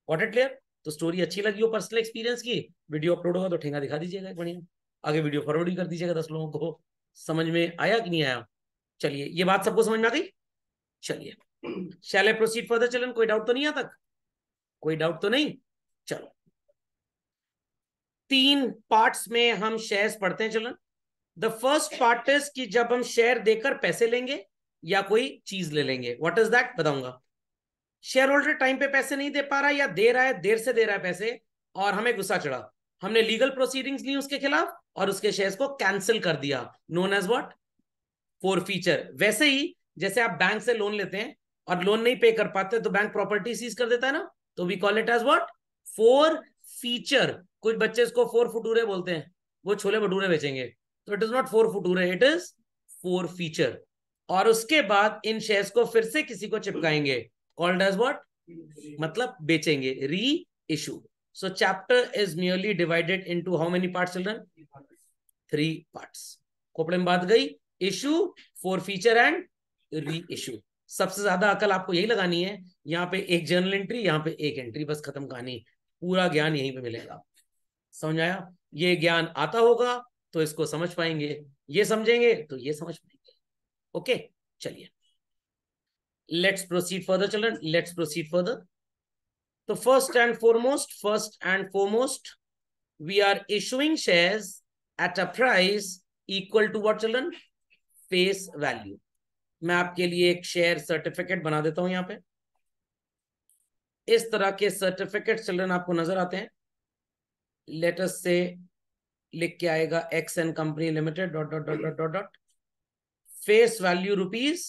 S1: वॉट इट क्लियर तो स्टोरी अच्छी लगी हो पर्सनल एक्सपीरियंस की वीडियो अपलोड होगा तो ठेंगा दिखा दीजिएगा बढ़िया आगे वीडियो फॉरवर्ड कर दीजिएगा दस लोगों को समझ में आया कि नहीं आया चलिए ये बात सबको समझ में आ गई चलिए शैल प्रोसीड फर्दर चलन कोई डाउट तो नहीं आता तक कोई डाउट तो नहीं चलो तीन पार्ट्स में हम शेयर्स पढ़ते हैं चलन द फर्स्ट पार्ट इज कि जब हम शेयर देकर पैसे लेंगे या कोई चीज ले लेंगे व्हाट इज दैट बताऊंगा शेयर होल्डर टाइम पे पैसे नहीं दे पा रहा या दे रहा है देर से दे रहा है पैसे और हमें गुस्सा चढ़ा हमने लीगल प्रोसीडिंग्स ली उसके खिलाफ और उसके शेयर्स को कैंसिल कर दिया known as what forfeiture वैसे ही जैसे आप बैंक से लोन लेते हैं और लोन नहीं पे कर पाते तो बैंक प्रॉपर्टी सीज कर देता है ना तो we call it as what forfeiture कुछ बच्चे इसको फोर फुटूरे बोलते हैं वो छोले भटूरे बेचेंगे तो इट इज नॉट फोर फुटूरे इट इज फोर फीचर और उसके बाद इन शेयर्स को फिर से किसी को चिपकाएंगे कॉल्ड एज वॉट मतलब बेचेंगे reissue so chapter is merely divided to how many part children three part खोपड़े में बात गई issue forfeiture and reissue सबसे ज्यादा अकल आपको यही लगानी है यहाँ पे एक जर्नल एंट्री यहाँ पे एक एंट्री बस खत्म कहानी पूरा ज्ञान यहीं पे मिलेगा समझ आया ये ज्ञान आता होगा तो इसको समझ पाएंगे ये समझेंगे तो ये समझ पाएंगे ओके चलिए let's proceed further children let's proceed further तो first and foremost first and foremost we are issuing share at a price equal to what children face value मैं आपके लिए एक शेयर सर्टिफिकेट बना देता हूं यहाँ पे इस तरह के सर्टिफिकेट चिल्ड्रन आपको नजर आते हैं लेटर से लिख के आएगा X and company limited dot dot dot dot dot dot face value rupees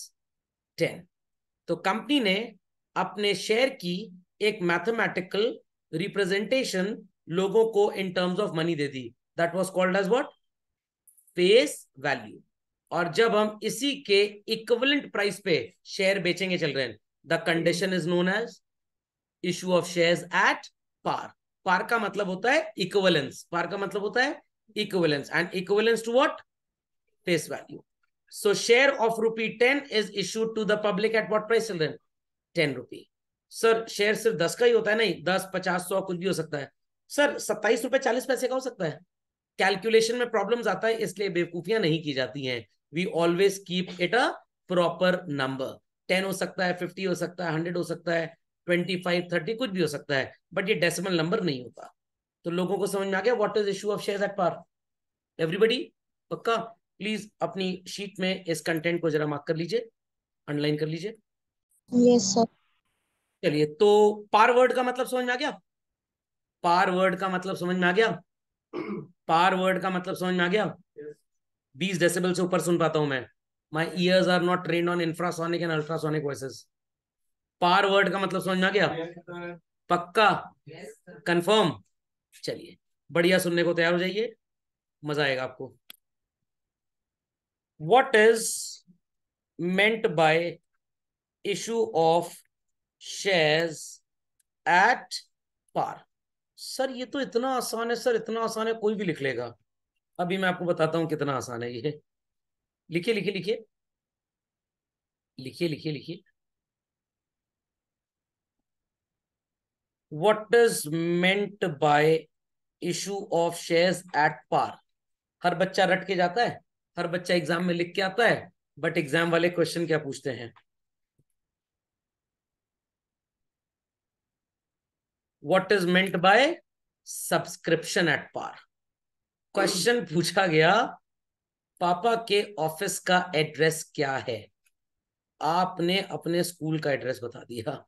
S1: ten तो कंपनी ने अपने शेयर की एक मैथमेटिकल रिप्रेजेंटेशन लोगों को इन टर्म्स ऑफ मनी दे दी that was called as what face value और जब हम इसी के इक्वलेंट प्राइस पे शेयर बेचेंगे children the condition is known as issue of shares at par par का मतलब होता है इक्वलेंस पार का मतलब होता है equivalence and equivalence to what face value so share of rupee ten is issued to the public at what price children ten rupee sir share सिर्फ दस का ही होता है नहीं दस पचास सौ कुछ भी हो सकता है सर सत्ताईस रुपए चालीस पैसे का हो सकता है कैलकुलेशन में प्रॉब्लम आता है इसलिए बेवकूफियां नहीं की जाती हैं we always keep it a proper number ten हो सकता है फिफ्टी हो सकता है हंड्रेड हो सकता है ट्वेंटी फाइव थर्टी कुछ भी हो सकता है बट ये डेसिमल नंबर नहीं होता तो लोगों को समझ में आ गया what is issue of share at par everybody पक्का प्लीज अपनी शीट में इस कंटेंट को जरा मार्क कर लीजिए अंडरलाइन कर लीजिए yes, चलिए तो पार वर्ड का मतलब समझ में आ गया पार वर्ड का मतलब समझ में आ गया पार वर्ड का मतलब समझ में आ गया बीस डेसिबल से ऊपर सुन पाता हूं मैं my ears are not train on infrasonic and ultrasonic voice par word का मतलब समझना क्या yes, गया पक्का कंफर्म चलिए बढ़िया सुनने को तैयार हो जाइए मजा आएगा आपको what is meant by issue of shares at par sir ये तो इतना आसान है सर इतना आसान है कोई भी लिख लेगा अभी मैं आपको बताता हूं कितना आसान है ये लिखिए लिखिए लिखिए लिखिए लिखिए लिखिए what is meant by issue of shares at par हर बच्चा रट के जाता है हर बच्चा एग्जाम में लिख के आता है बट एग्जाम वाले क्वेश्चन क्या पूछते हैं what is meant by subscription at par question पूछा गया पापा के ऑफिस का एड्रेस क्या है आपने अपने स्कूल का एड्रेस बता दिया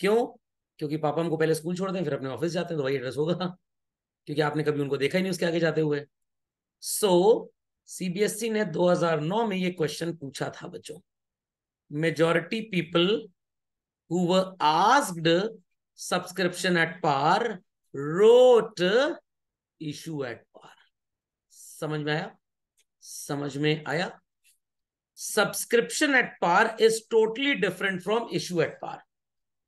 S1: क्यों क्योंकि पापा हमको पहले स्कूल छोड़ते हैं फिर अपने ऑफिस जाते हैं तो वही एड्रेस होगा क्योंकि आपने कभी उनको देखा ही नहीं उसके आगे जाते हुए सो सीबीएसई e ने 2009 में ये क्वेश्चन पूछा था बच्चों majority people who asked subscription at par wrote issue at par समझ में आया समझ में आया subscription at par is totally different from issue at par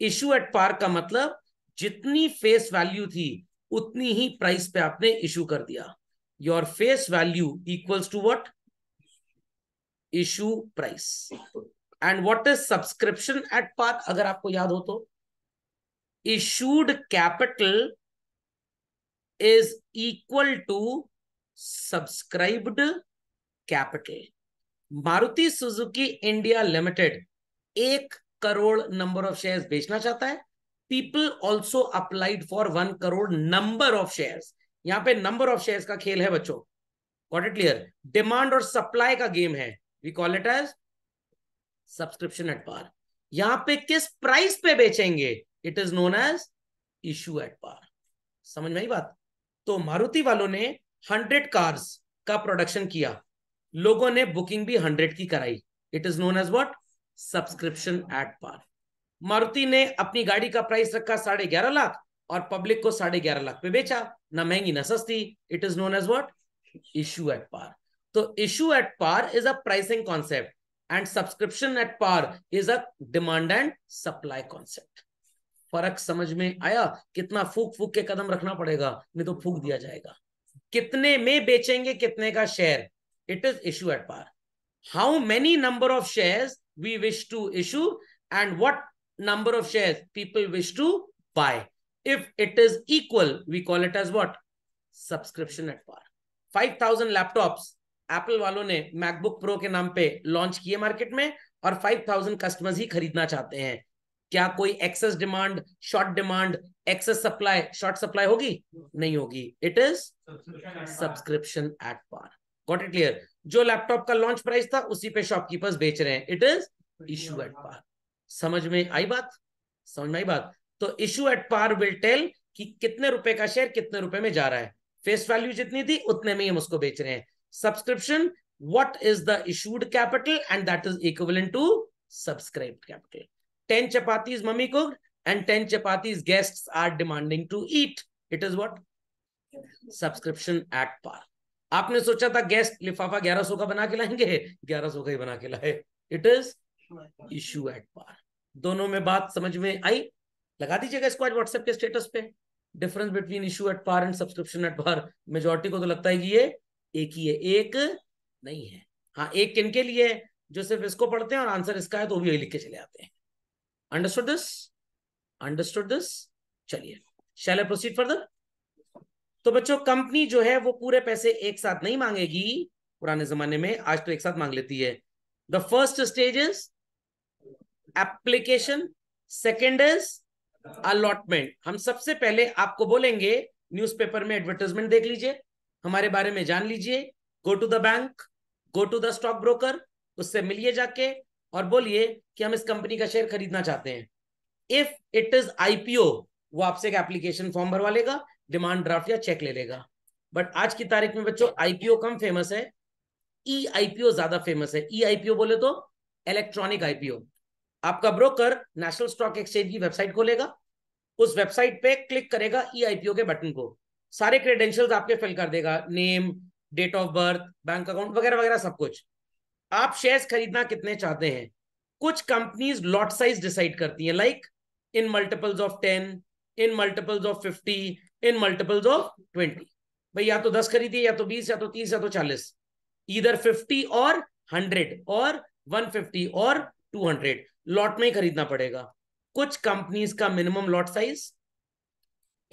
S1: issue at par का मतलब जितनी फेस वैल्यू थी उतनी ही प्राइस पे आपने इशू कर दिया your face value equals to what issue price and what is subscription at par अगर आपको याद हो तो issued capital is equal to subscribed capital Maruti Suzuki India limited एक करोड़ नंबर ऑफ शेयर्स बेचना चाहता है people also applied for one crore number of shares यहाँ पे नंबर ऑफ शेयर्स का खेल है बच्चों वॉट इट क्लियर डिमांड और सप्लाई का गेम है we call it as subscription at par यहां पे किस प्राइस पे बेचेंगे it is known as issue at par समझ में आई बात तो मारुति वालों ने हंड्रेड कार्स का प्रोडक्शन किया लोगों ने बुकिंग भी हंड्रेड की कराई it is known as what subscription at par Maruti ने अपनी गाड़ी का प्राइस रखा साढ़े ग्यारह लाख और पब्लिक को साढ़े ग्यारह लाख पे बेचा ना महंगी ना सस्ती it is known as what issue at par तो issue at par is a pricing concept and subscription at par is a demand and supply concept फर्क समझ में आया कितना फूक फूक के कदम रखना पड़ेगा नहीं तो फूक दिया जाएगा कितने में बेचेंगे कितने का share it is issue at par how many number of shares we wish to issue and what number of shares people wish to buy. If it is equal, we call it as what? Subscription at par. 5,000 laptops Apple वालों ने MacBook pro के नाम पे launch किए market में और 5,000 customers ही खरीदना चाहते हैं क्या कोई excess demand short demand excess supply short supply होगी नहीं होगी it is subscription at par got it clear जो लैपटॉप का लॉन्च प्राइस था उसी पे शॉपकीपर्स बेच रहे हैं it is issue at par समझ में आई बात समझ में आई बात तो issue at par will tell कि कितने रुपए का शेयर कितने रुपए में जा रहा है फेस वैल्यू जितनी थी उतने में हम उसको बेच रहे हैं subscription what is the issued capital and that is equal to subscribe capital ten chapatis mummy cook and ten chapatis guest are demanding to eat it is what subscription at par आपने सोचा था गैस लिफाफा ग्यारह सौ का बना के लाएंगे ग्यारह सौ का ही बना के लाए it is issue at par दोनों में बात समझ में आई लगा दीजिएगा इसको आज व्हाट्सएप के स्टेटस पे difference between issue at par and subscription at par majority को तो लगता है कि ये एक ही है एक नहीं है हाँ एक किन के लिए जो सिर्फ इसको पढ़ते हैं और आंसर इसका है तो भी यही लिख के चले आते हैं अंडरस्टूड दिस अंडरस्टूड दिस चलिए शैल आई प्रोसीड फर्दर तो बच्चों कंपनी जो है वो पूरे पैसे एक साथ नहीं मांगेगी पुराने जमाने में आज तो एक साथ मांग लेती है the first stage is application second is allotment हम सबसे पहले आपको बोलेंगे न्यूज़पेपर में एडवर्टाइजमेंट देख लीजिए हमारे बारे में जान लीजिए go to the bank go to the stock broker उससे मिलिए जाके और बोलिए कि हम इस कंपनी का शेयर खरीदना चाहते हैं इफ इट इज आईपीओ वो आपसे एक एप्लीकेशन फॉर्म भरवा लेगा डिमांड ड्राफ्ट या चेक ले लेगा बट आज की तारीख में बच्चों आईपीओ कम फेमस है ई e आईपीओ ज्यादा फेमस है ई e आईपीओ बोले तो इलेक्ट्रॉनिक आईपीओ आपका ब्रोकर नेशनल स्टॉक एक्सचेंज की वेबसाइट खोलेगा उस वेबसाइट पे क्लिक करेगा ई e आईपीओ के बटन को सारे क्रेडेंशियल्स आपके फिल कर देगा name date of birth bank account वगैरह वगैरह सब कुछ आप शेयर्स खरीदना कितने चाहते हैं कुछ कंपनीज लॉट साइज डिसाइड करती हैं like in multiples of ten in multiples of fifty in multiples of twenty भाई या तो दस खरीदिए या तो बीस या तो तीस या तो चालीस इधर फिफ्टी और हंड्रेड और वन फिफ्टी और टू हंड्रेड लॉट में ही खरीदना पड़ेगा कुछ कंपनीज का मिनिमम लॉट साइज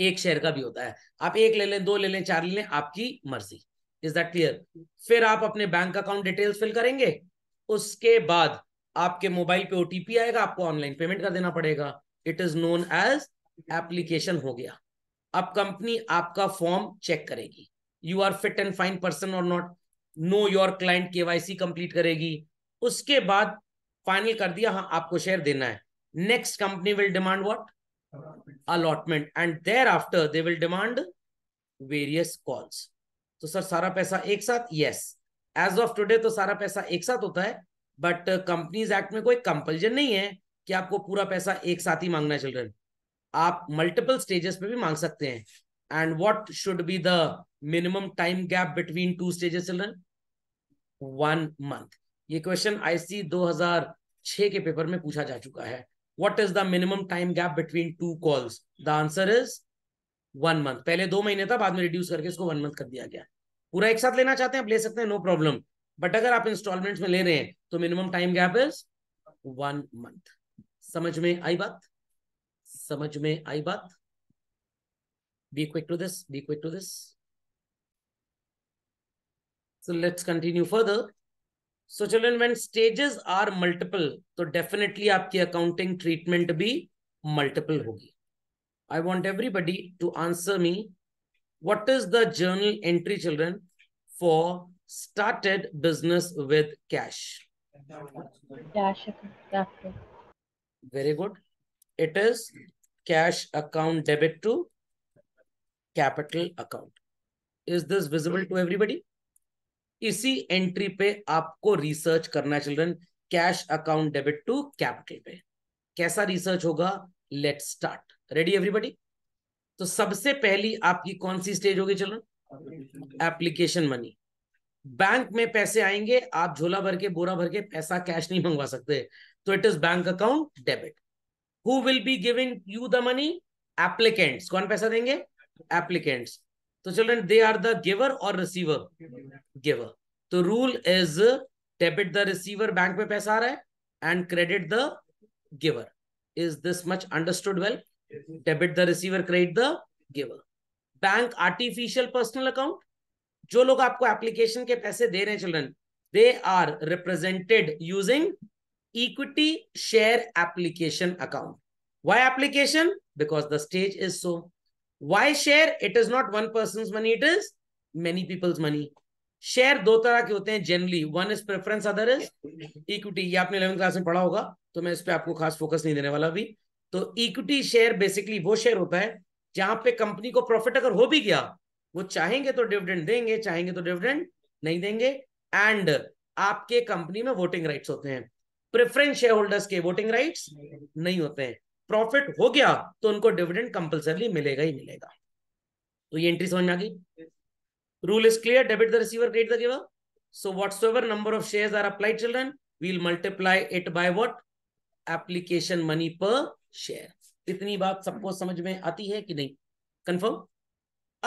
S1: एक शेयर का भी होता है आप एक ले लें दो ले लें चार ले लें आपकी मर्जी इज दैट क्लियर फिर आप अपने बैंक अकाउंट डिटेल्स फिल करेंगे उसके बाद आपके मोबाइल पे ओटीपी आएगा आपको ऑनलाइन पेमेंट कर देना पड़ेगा it is known as application हो गया अब कंपनी आपका फॉर्म चेक करेगी you are fit and fine person और not know your client KYC complete करेगी उसके बाद फाइनल कर दिया हाँ आपको शेयर देना है next company will demand what allotment and there after they will demand various calls तो सर सारा पैसा एक साथ यस एज ऑफ टुडे तो सारा पैसा एक साथ होता है बट कंपनीज एक्ट में कोई कंपल्जन नहीं है कि आपको पूरा पैसा एक साथ ही मांगना है चिल्ड्रेन आप मल्टीपल स्टेजेस पे भी मांग सकते हैं and what should be the minimum time gap between two stages children one month ये क्वेश्चन आईसी 2006 के पेपर में पूछा जा चुका है what is the minimum time gap between two calls the answer is one month पहले दो महीने था बाद में रिड्यूस करके इसको वन मंथ कर दिया गया पूरा एक साथ लेना चाहते हैं आप ले सकते हैं नो प्रॉब्लम बट अगर आप इंस्टॉलमेंट्स में ले रहे हैं तो minimum time gap is one month समझ में आई बात समझ में आई बात be quick to this be quick to this so let's continue further so children when stages are multiple तो डेफिनेटली आपकी अकाउंटिंग ट्रीटमेंट भी मल्टीपल होगी I want everybody to answer me what is the journal entry children for started business with cash cash very good it is cash account debit to capital account. Is this visible to everybody? इसी entry पे आपको research करना है children cash account debit to capital पे कैसा research होगा let start ready everybody तो सबसे पहली आपकी कौन सी स्टेज होगी चिल्ड्रन एप्लीकेशन मनी बैंक में पैसे आएंगे आप झोला भर के बोरा भर के पैसा कैश नहीं मंगवा सकते तो it is bank account debit who will be giving you the money applicants कौन पैसा देंगे एप्लीकेंट्स तो children they are the giver और रिसीवर गिवर तो rule is debit the receiver bank में पैसा आ रहा है and credit the giver is this much understood well debit the receiver credit the giver bank artificial personal account जो लोग आपको एप्लीकेशन के पैसे दे रहे हैं children they are represented using equity share application account. Why application? Because the stage is so. Why share? It is not one person's money, it is many people's money. Share दो तरह के होते हैं generally one is preference other is equity ये आपने eleven class में पढ़ा होगा तो मैं इस पर आपको खास फोकस नहीं देने वाला अभी तो इक्विटी शेयर बेसिकली वो शेयर होता है जहां पे कंपनी को प्रॉफिट अगर हो भी गया वो चाहेंगे तो डिविडेंड देंगे चाहेंगे तो डिविडेंड नहीं देंगे एंड आपके कंपनी में वोटिंग राइट होते हैं प्रेफरेंस शेयर होल्डर्स के वोटिंग राइट्स नहीं होते हैं प्रॉफिट हो गया तो उनको डिविडेंड कंपल्सरली मिलेगा ही मिलेगा तो ये एंट्री समझ में आ गई rule is clear debit the receiver credit the giver so so whatsoever number of shares are applied children will multiply it by what application money per share इतनी बात सबको समझ में आती है कि नहीं कंफर्म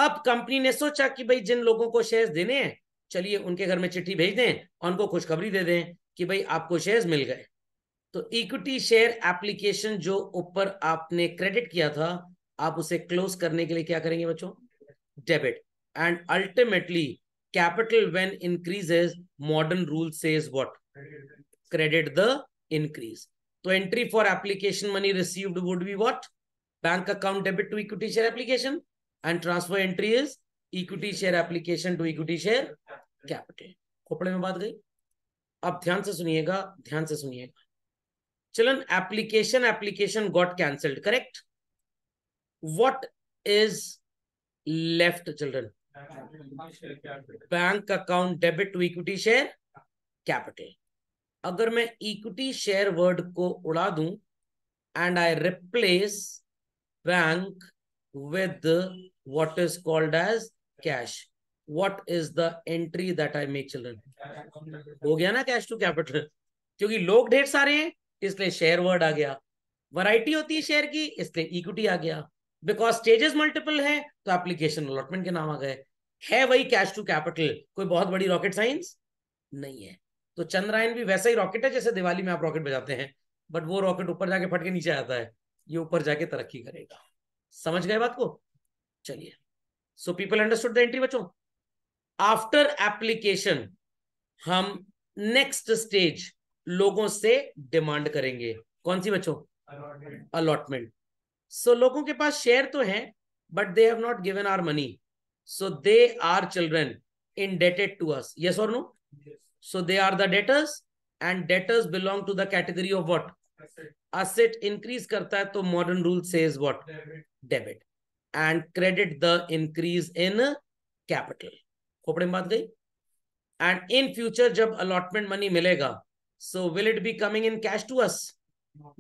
S1: अब कंपनी ने सोचा कि भाई जिन लोगों को शेयर्स देने हैं चलिए उनके घर में चिट्ठी भेज दें और उनको खुशखबरी दे दें कि भाई आपको शेयर्स मिल गए तो इक्विटी शेयर एप्लीकेशन जो ऊपर आपने क्रेडिट किया था आप उसे क्लोज करने के लिए क्या करेंगे बच्चों debit and ultimately capital when increases modern rule says what credit the increase तो entry for application money received would be what bank account debit to equity share application and transfer entry is equity share application to equity share capital खोपड़े में बात गई आप ध्यान से सुनिएगा ध्यान से सुनिएगा चलन application application got cancelled correct what is left children bank account debit to equity share capital अगर मैं इक्विटी शेयर वर्ड को उड़ा दूं and I replace bank with what is called as cash What is the entry that I make children हो गया ना cash to capital क्योंकि लोग ढेर सारे हैं इसलिए शेयर वर्ड आ गया वैरायटी होती है शेयर की इसलिए इक्विटी आ गया बिकॉज स्टेजेस मल्टीपल है तो एप्लीकेशन अलॉटमेंट के नाम आ गए है वही कैश टू कैपिटल कोई बहुत बड़ी रॉकेट साइंस नहीं है तो चंद्रायन भी वैसा ही रॉकेट है जैसे दिवाली में आप रॉकेट बजाते हैं बट वो रॉकेट ऊपर जाके फट के नीचे आता है ये ऊपर जाके तरक्की करेगा समझ गए बात को चलिए so people understood the entry बच्चों आफ्टर एप्लीकेशन हम नेक्स्ट स्टेज लोगों से डिमांड करेंगे कौन सी बच्चों अलॉटमेंट सो लोगों के पास शेयर तो है but they have not given our money so they are children indebted to us yes और no so they are the debtors and debtors belong to the category of what asset increase करता है तो modern rule says what debit and credit the increase in capital खोपड़े में बात गई and in future जब allotment money मिलेगा so will it be coming in cash to us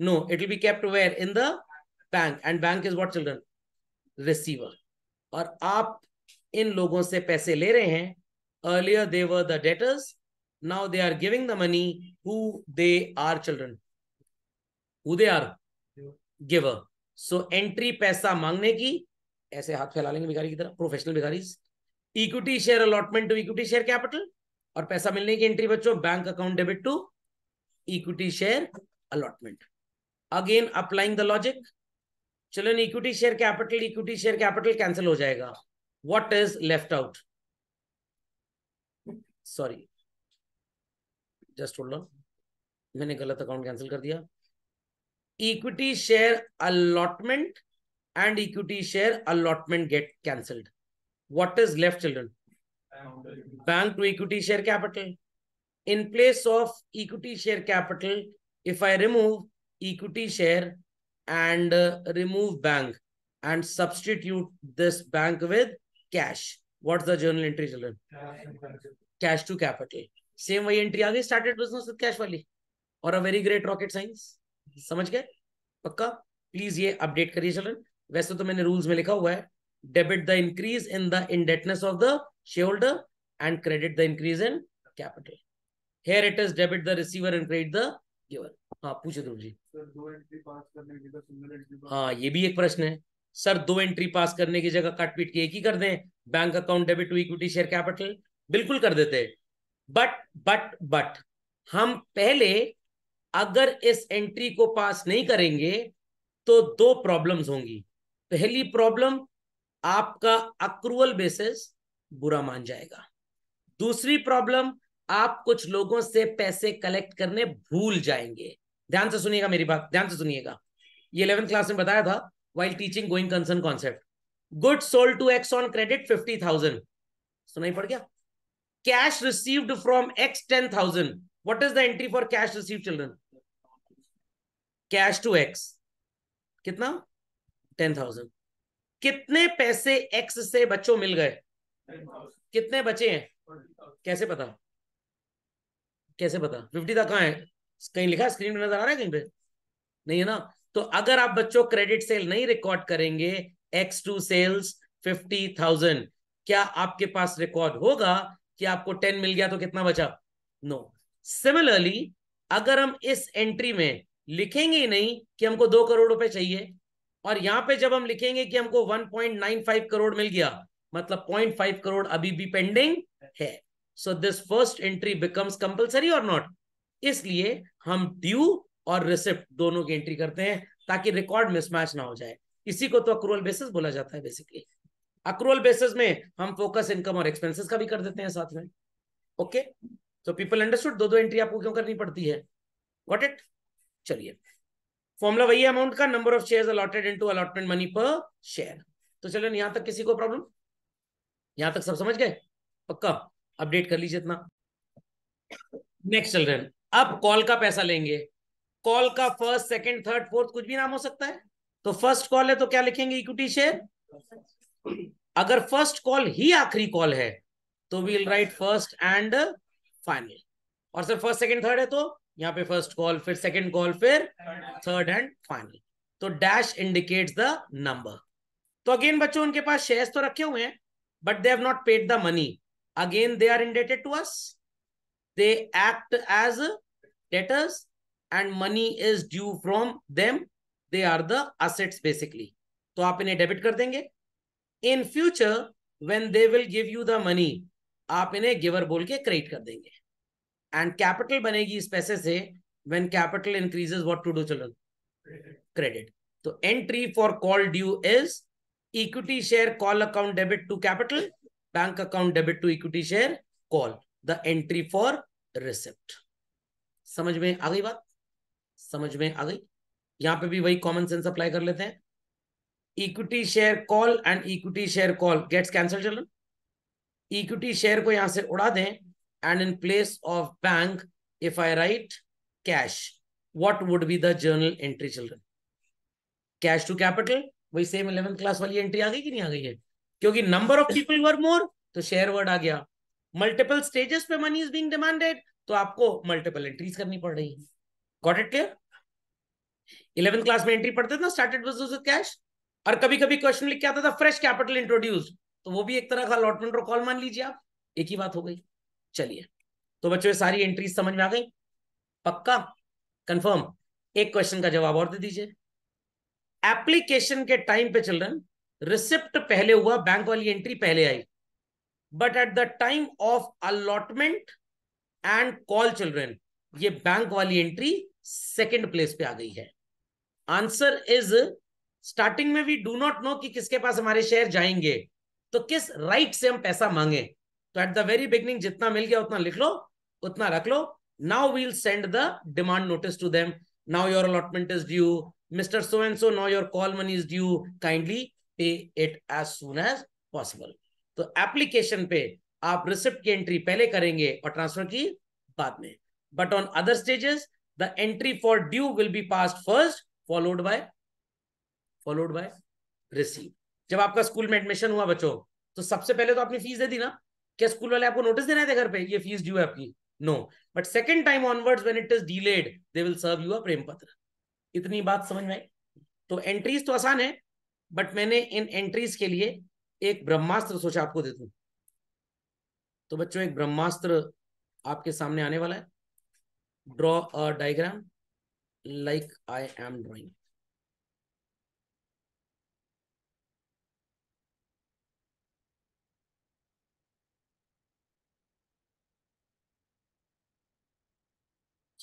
S1: no it will be kept where in the bank and bank is what children receiver और आप इन लोगों से पैसे ले रहे हैं earlier they were the debtors now they are giving the money who they are children who they are giver so entry पैसा मांगने की ऐसे हाथ फैला लेंगे भिखारी की तरह प्रोफेशनल भिखारी equity share allotment to equity share capital और पैसा मिलने की एंट्री बच्चों bank account debit to equity share allotment again applying the logic चलो equity share capital equity share capital cancel हो जाएगा what is left out sorry just hold on मैंने गलत अकाउंट कैंसिल कर दिया equity share allotment and equity share allotment get cancelled what is left children bank to equity share capital. In place of equity share capital, if I remove equity share and uh, remove bank and substitute this bank with cash, what's the journal entry, children? Cash to capital. Same way entry आगे started business with cash वाली और a very great rocket science. समझ गए पक्का please ये update करिए चलन वैसे तो मैंने रूल्स में लिखा हुआ है debit the increase in the indebtedness of the shareholder and credit the increase in capital. Here it is debit the receiver and credit the giver. हाँ पूछे ध्रुव जी हाँ ये भी एक प्रश्न है सर दो एंट्री पास करने की जगह कट पीट के एक ही कर दें bank account debit to equity share capital बिल्कुल कर देते बट बट बट हम पहले अगर इस एंट्री को पास नहीं करेंगे तो दो प्रॉब्लम्स होंगी पहली प्रॉब्लम आपका अक्रूवल बेसिस बुरा मान जाएगा दूसरी प्रॉब्लम आप कुछ लोगों से पैसे कलेक्ट करने भूल जाएंगे ध्यान से सुनिएगा मेरी बात ध्यान से सुनिएगा ये इलेवेंथ क्लास में बताया था while teaching going concern concept good sold to X on credit fifty thousand सुनाई पड़ गया cash received from X ten thousand what is the entry for cash receive children cash to X कितना ten thousand कितने पैसे x से बच्चों मिल गए कितने बचे हैं कैसे पता कैसे पता फिफ्टी तक कहा है कहीं लिखा स्क्रीन में नजर आ रहा है कहीं पे नहीं है ना तो अगर आप बच्चों क्रेडिट सेल नहीं रिकॉर्ड करेंगे X to sales fifty thousand क्या आपके पास रिकॉर्ड होगा कि आपको टेन मिल गया तो कितना बचा नो no. सिमिलरली अगर हम इस एंट्री में लिखेंगे ही नहीं कि हमको दो करोड़ रुपए चाहिए और यहां पे जब हम लिखेंगे कि हमको one point nine five crore मिल गया मतलब 0.5 करोड़ अभी भी पेंडिंग है so this first entry becomes compulsory और नॉट इसलिए हम ड्यू और रिसिप्ट दोनों की एंट्री करते हैं ताकि रिकॉर्ड मिसमैच ना हो जाए इसी को तो अक्रूवल बेसिस बोला जाता है बेसिकली अक्रूवल बेसिस में हम फोकस इनकम और एक्सपेंसेस का भी कर देते हैं साथ में ओके तो पीपल अंडरस्टूड दो दो एंट्री आपको क्यों करनी पड़ती है वॉट इट चलिए फॉर्मुला वही अमाउंट का number of share allotted into allotment money per share तो चलो यहां तक किसी को प्रॉब्लम यहां तक सब समझ गए पक्का अपडेट कर लीजिए इतना नेक्स्ट चिल्ड्रन अब कॉल का पैसा लेंगे कॉल का फर्स्ट सेकंड थर्ड फोर्थ कुछ भी नाम हो सकता है तो फर्स्ट कॉल है तो क्या लिखेंगे इक्विटी शेयर अगर फर्स्ट कॉल ही आखिरी कॉल है तो we'll write first and final और सर फर्स्ट सेकंड थर्ड है तो यहाँ पे फर्स्ट कॉल फिर सेकंड कॉल फिर थर्ड एंड फाइनल तो डैश इंडिकेट्स द नंबर तो अगेन बच्चों उनके पास शेयर्स तो रखे हुए हैं but they have not paid the money. Again, they are indebted to us. They act as debtors and money is due from them. They are the assets basically. तो आप इन्हें डेबिट कर देंगे in future when they will give you the money आप इन्हें giver बोल के credit कर देंगे एंड कैपिटल बनेगी इस पैसे से when capital increases what to do children credit तो entry for call due is equity share call account debit to capital bank account debit to equity share call the entry for receipt समझ में आ गई बात समझ में आ गई यहां पे भी वही कॉमन सेंस अप्लाई कर लेते हैं equity share call and equity share call gets cancel चलन इक्विटी शेयर को यहां से उड़ा दें and in place of bank if I write cash what would be the journal entry children cash to capital वही सेम इलेवेंथ क्लास वाली entry आ गई कि नहीं आ गई है क्योंकि number of people were more तो शेयर वर्ड आ गया मल्टीपल स्टेजेस पे मनी इज बीइंग डिमांडेड तो आपको मल्टीपल एंट्रीज करनी पड़ रही है got it clear eleventh class में एंट्री पढ़ते थे ना स्टार्टेड बिजनेस विद कैश और कभी कभी क्वेश्चन लिख के आता था फ्रेश कैपिटल इंट्रोड्यूस तो वो भी एक तरह का अलॉटमेंट और कॉल मान लीजिए आप एक ही बात हो गई चलिए तो बच्चों ये सारी एंट्रीज समझ में आ गई पक्का कंफर्म एक क्वेश्चन का जवाब और दे दीजिए एप्लीकेशन के टाइम पे चिल्ड्रन रिसिप्ट पहले हुआ बैंक वाली एंट्री पहले आई but at the time of allotment and call children ये बैंक वाली एंट्री सेकेंड प्लेस पे आ गई है आंसर इज स्टार्टिंग में वी डू नॉट नो कि किसके पास हमारे शेयर जाएंगे तो किस राइट right से हम पैसा मांगे तो एट द वेरी बिगनिंग जितना मिल गया उतना लिख लो उतना रख लो now we'll send the demand notice to them now your allotment is due Mr. So and so, now your call money is due. Kindly pay it as soon as possible. तो application पे आप receipt की entry पहले करेंगे और transfer की बाद में but on other stages the entry for due will be pass first followed by followed by receive जब आपका स्कूल में एडमिशन हुआ बच्चों तो सबसे पहले तो आपने फीस दे दी ना क्या स्कूल वाले आपको नोटिस देना है घर पे ये फीस ड्यू है आपकी no but second time onwards when it is delayed they will serve you a प्रेम पत्र इतनी बात समझ में आई तो एंट्रीज तो आसान है बट मैंने इन एंट्रीज के लिए एक ब्रह्मास्त्र सोचा आपको दे दू तो बच्चों एक ब्रह्मास्त्र आपके सामने आने वाला है draw a diagram like I am drawing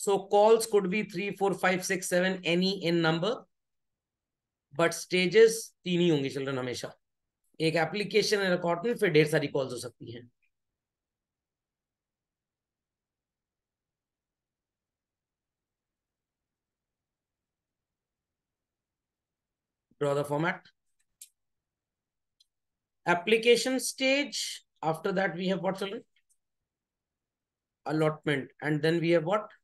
S1: So calls could be 3 4 5 6 7 any in number. but stages teen hi honge children hamesha ek application and accord mein fir der sari calls ho sakti hain draw the format. Application stage. After that, we have what? children Allotment. And then we have what?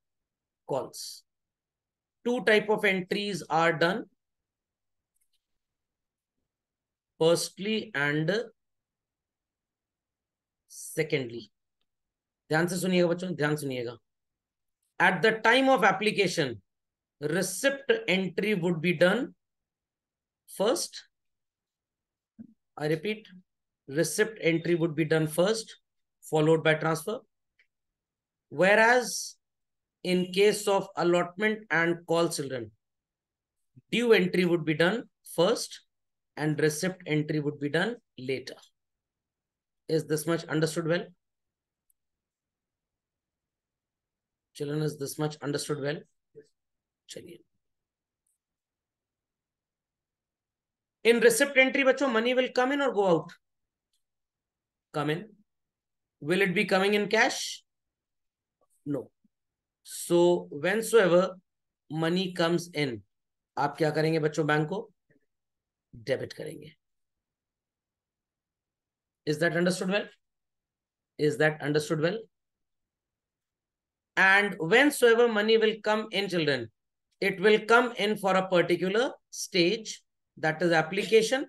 S1: calls. Two type of entries are done. Firstly and secondly. ध्यान से सुनिएगा बच्चों At the time of application, receipt entry would be done first. I repeat, receipt entry would be done first, followed by transfer. Whereas in case of allotment and call children. Due entry would be done first and receipt entry would be done later. Is this much understood well? Children, is this much understood well? Yes. In receipt entry, bacho, money will come in or go out? Come in. Will it be coming in cash? No. So whensoever money comes in, आप क्या करेंगे बच्चों bank को debit करेंगे is that understood well is that understood well and whensoever money will come in children, it will come in for a particular stage, that is application.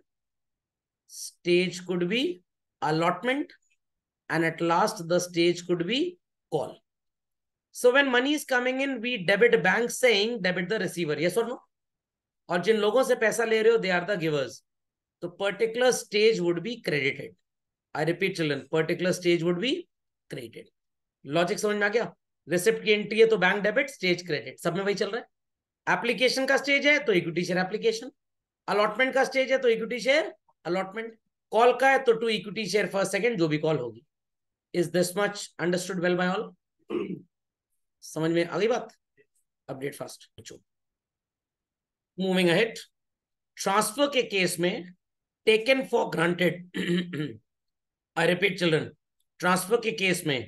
S1: Stage could be allotment, and at last the stage could be call. So when money is coming in, we debit bank saying debit the receiver. Yes or no? और जिन लोगों से पैसा ले रहे हो they are the givers तो particular stage would be credited I repeat children particular stage would be credited logic समझ में आ गया रिसिप्ट की एंट्री है तो बैंक डेबिट स्टेज क्रेडिट सब में वही चल रहा है एप्लीकेशन का स्टेज है तो इक्विटी शेयर एप्लीकेशन अलॉटमेंट का स्टेज है तो इक्विटी शेयर अलॉटमेंट कॉल का है तो to equity share first second जो भी कॉल होगी is this much understood well by all समझ में आ गई बात अपडेट फास्ट बच्चों मूविंग अहेड ट्रांसफर के केस में taken for granted I repeat children transfer के केस में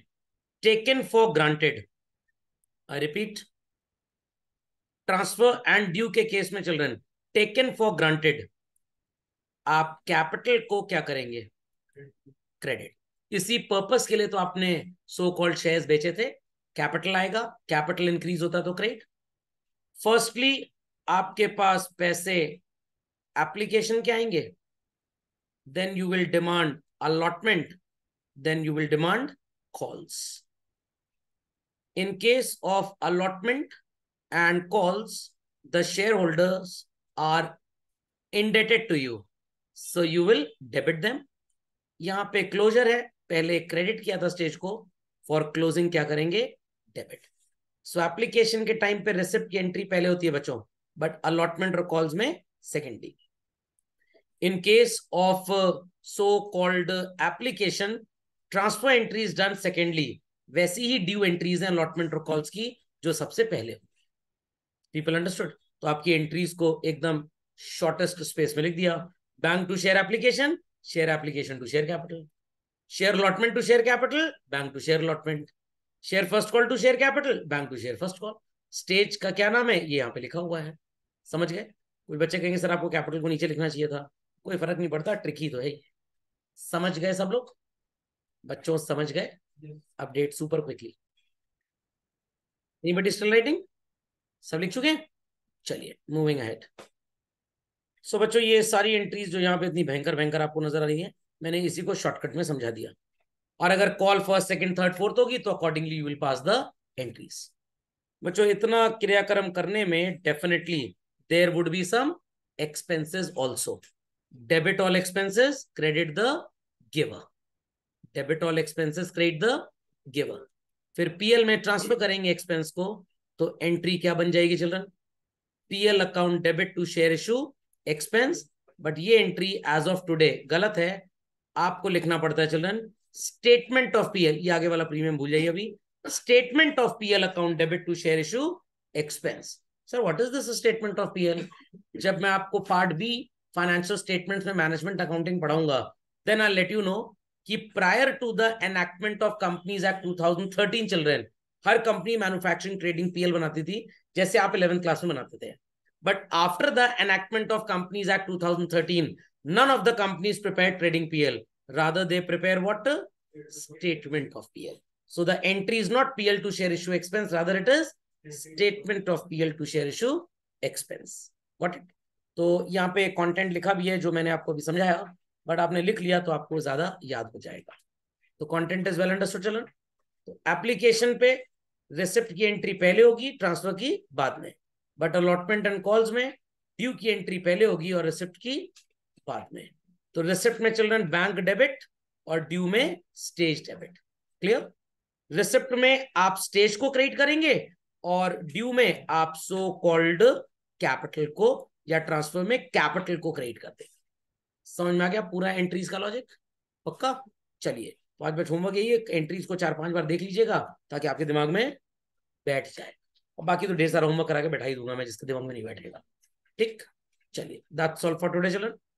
S1: taken for granted I repeat transfer and due के केस में चिल्ड्रन टेकन फॉर ग्रांटेड आप कैपिटल को क्या करेंगे क्रेडिट इसी पर्पस के लिए तो आपने सो कॉल्ड शेयर्स बेचे थे कैपिटल आएगा कैपिटल इंक्रीज होता तो क्रेडिट फर्स्टली आपके पास पैसे एप्लीकेशन के आएंगे then you will demand allotment then you will demand calls in case of allotment and calls the share holders are indebted to you so you will debit them यहां पे closure है पहले credit किया था stage को for closing क्या करेंगे debit so application के टाइम पे रिसिप्ट की एंट्री पहले होती है बच्चों बट अलॉटमेंट और कॉल्स में secondly in case of so called application transfer entry is done secondly वैसी ही ड्यू एंट्रीज हैं अलॉटमेंट और कॉल्स की जो सबसे पहले पीपल अंडरस्टूड तो आपकी एंट्रीज को एकदम शॉर्टेस्ट स्पेस में लिख दिया bank to share application share application to share capital share allotment to share capital bank to share allotment share first call to share capital bank to share first call stage का क्या नाम है ये यहाँ पे लिखा हुआ है समझ गए कुछ बच्चे कहेंगे सर आपको कैपिटल को नीचे लिखना चाहिए था कोई फर्क नहीं पड़ता ट्रिकी तो है समझ गए सब लोग बच्चों समझ गए update super quickly anybody still writing सब लिख चुके चलिए मूविंग अहेड सो बच्चों ये सारी एंट्रीज जो यहाँ पे इतनी भयंकर भयंकर आपको नजर आ रही है मैंने इसी को शॉर्टकट में समझा दिया और अगर call first second third fourth होगी तो accordingly you will pass the entries बच्चों इतना क्रियाक्रम करने में definitely there would be some expenses also. Debit all expenses credit the giver debit all expenses credit the giver फिर पीएल में transfer करेंगे एक्सपेंस को तो एंट्री क्या बन जाएगी children PL account debit to share issue expense but ये entry as of today गलत है आपको लिखना पड़ता है चिल्ड्रन स्टेटमेंट ऑफ पीएल ये आगे वाला प्रीमियम भूल जाइए अभी statement of PL account debit to share issue expense sir what is this statement of PL जब मैं आपको पार्ट बी फाइनेंशियल स्टेटमेंट्स में मैनेजमेंट अकाउंटिंग पढ़ाऊंगा then I let you know कि prior to the enactment of companies act 2013 रहे हर company manufacturing trading PL बनाती थी जैसे आप इलेवंथ क्लास में बनाते थे but after the enactment of companies act 2013 none of the companies prepare trading PL Rather, they prepare what? Statement of PL. So the entry is not PL to share issue expense. Rather, it is statement of PL to share issue expense. what it? तो यहाँ पे content लिखा भी है जो मैंने आपको भी समझाया बट आपने लिख लिया तो आपको ज्यादा याद हो जाएगा तो कंटेंट इज वेल अंडरस्टूड चलन तो एप्लीकेशन पे रिसिप्ट की एंट्री पहले होगी ट्रांसफर की बाद में बट अलॉटमेंट एंड कॉल्स में ड्यू की एंट्री पहले होगी और रिसिप्ट की बाद में तो रिसिप्ट में चिल्ड्रन बैंक डेबिट और ड्यू में स्टेज डेबिट क्लियर रिसिप्ट में आप स्टेज को क्रेडिट करेंगे और ड्यू में आप सो कॉल्ड कैपिटल को या ट्रांसफर में कैपिटल को क्रेडिट कर देंगे समझ में आ गया पूरा एंट्रीज का लॉजिक पक्का चलिए पांच बच होमवर्क यही एंट्रीज को चार पांच बार देख लीजिएगा ताकि आपके दिमाग में बैठ जाए और बाकी तो ढेर सारा होमवर्क करा के बैठा ही दूंगा मैं जिसके दिमाग में नहीं बैठेगा ठीक चलिए दैट्स ऑल फॉर टुडे चलन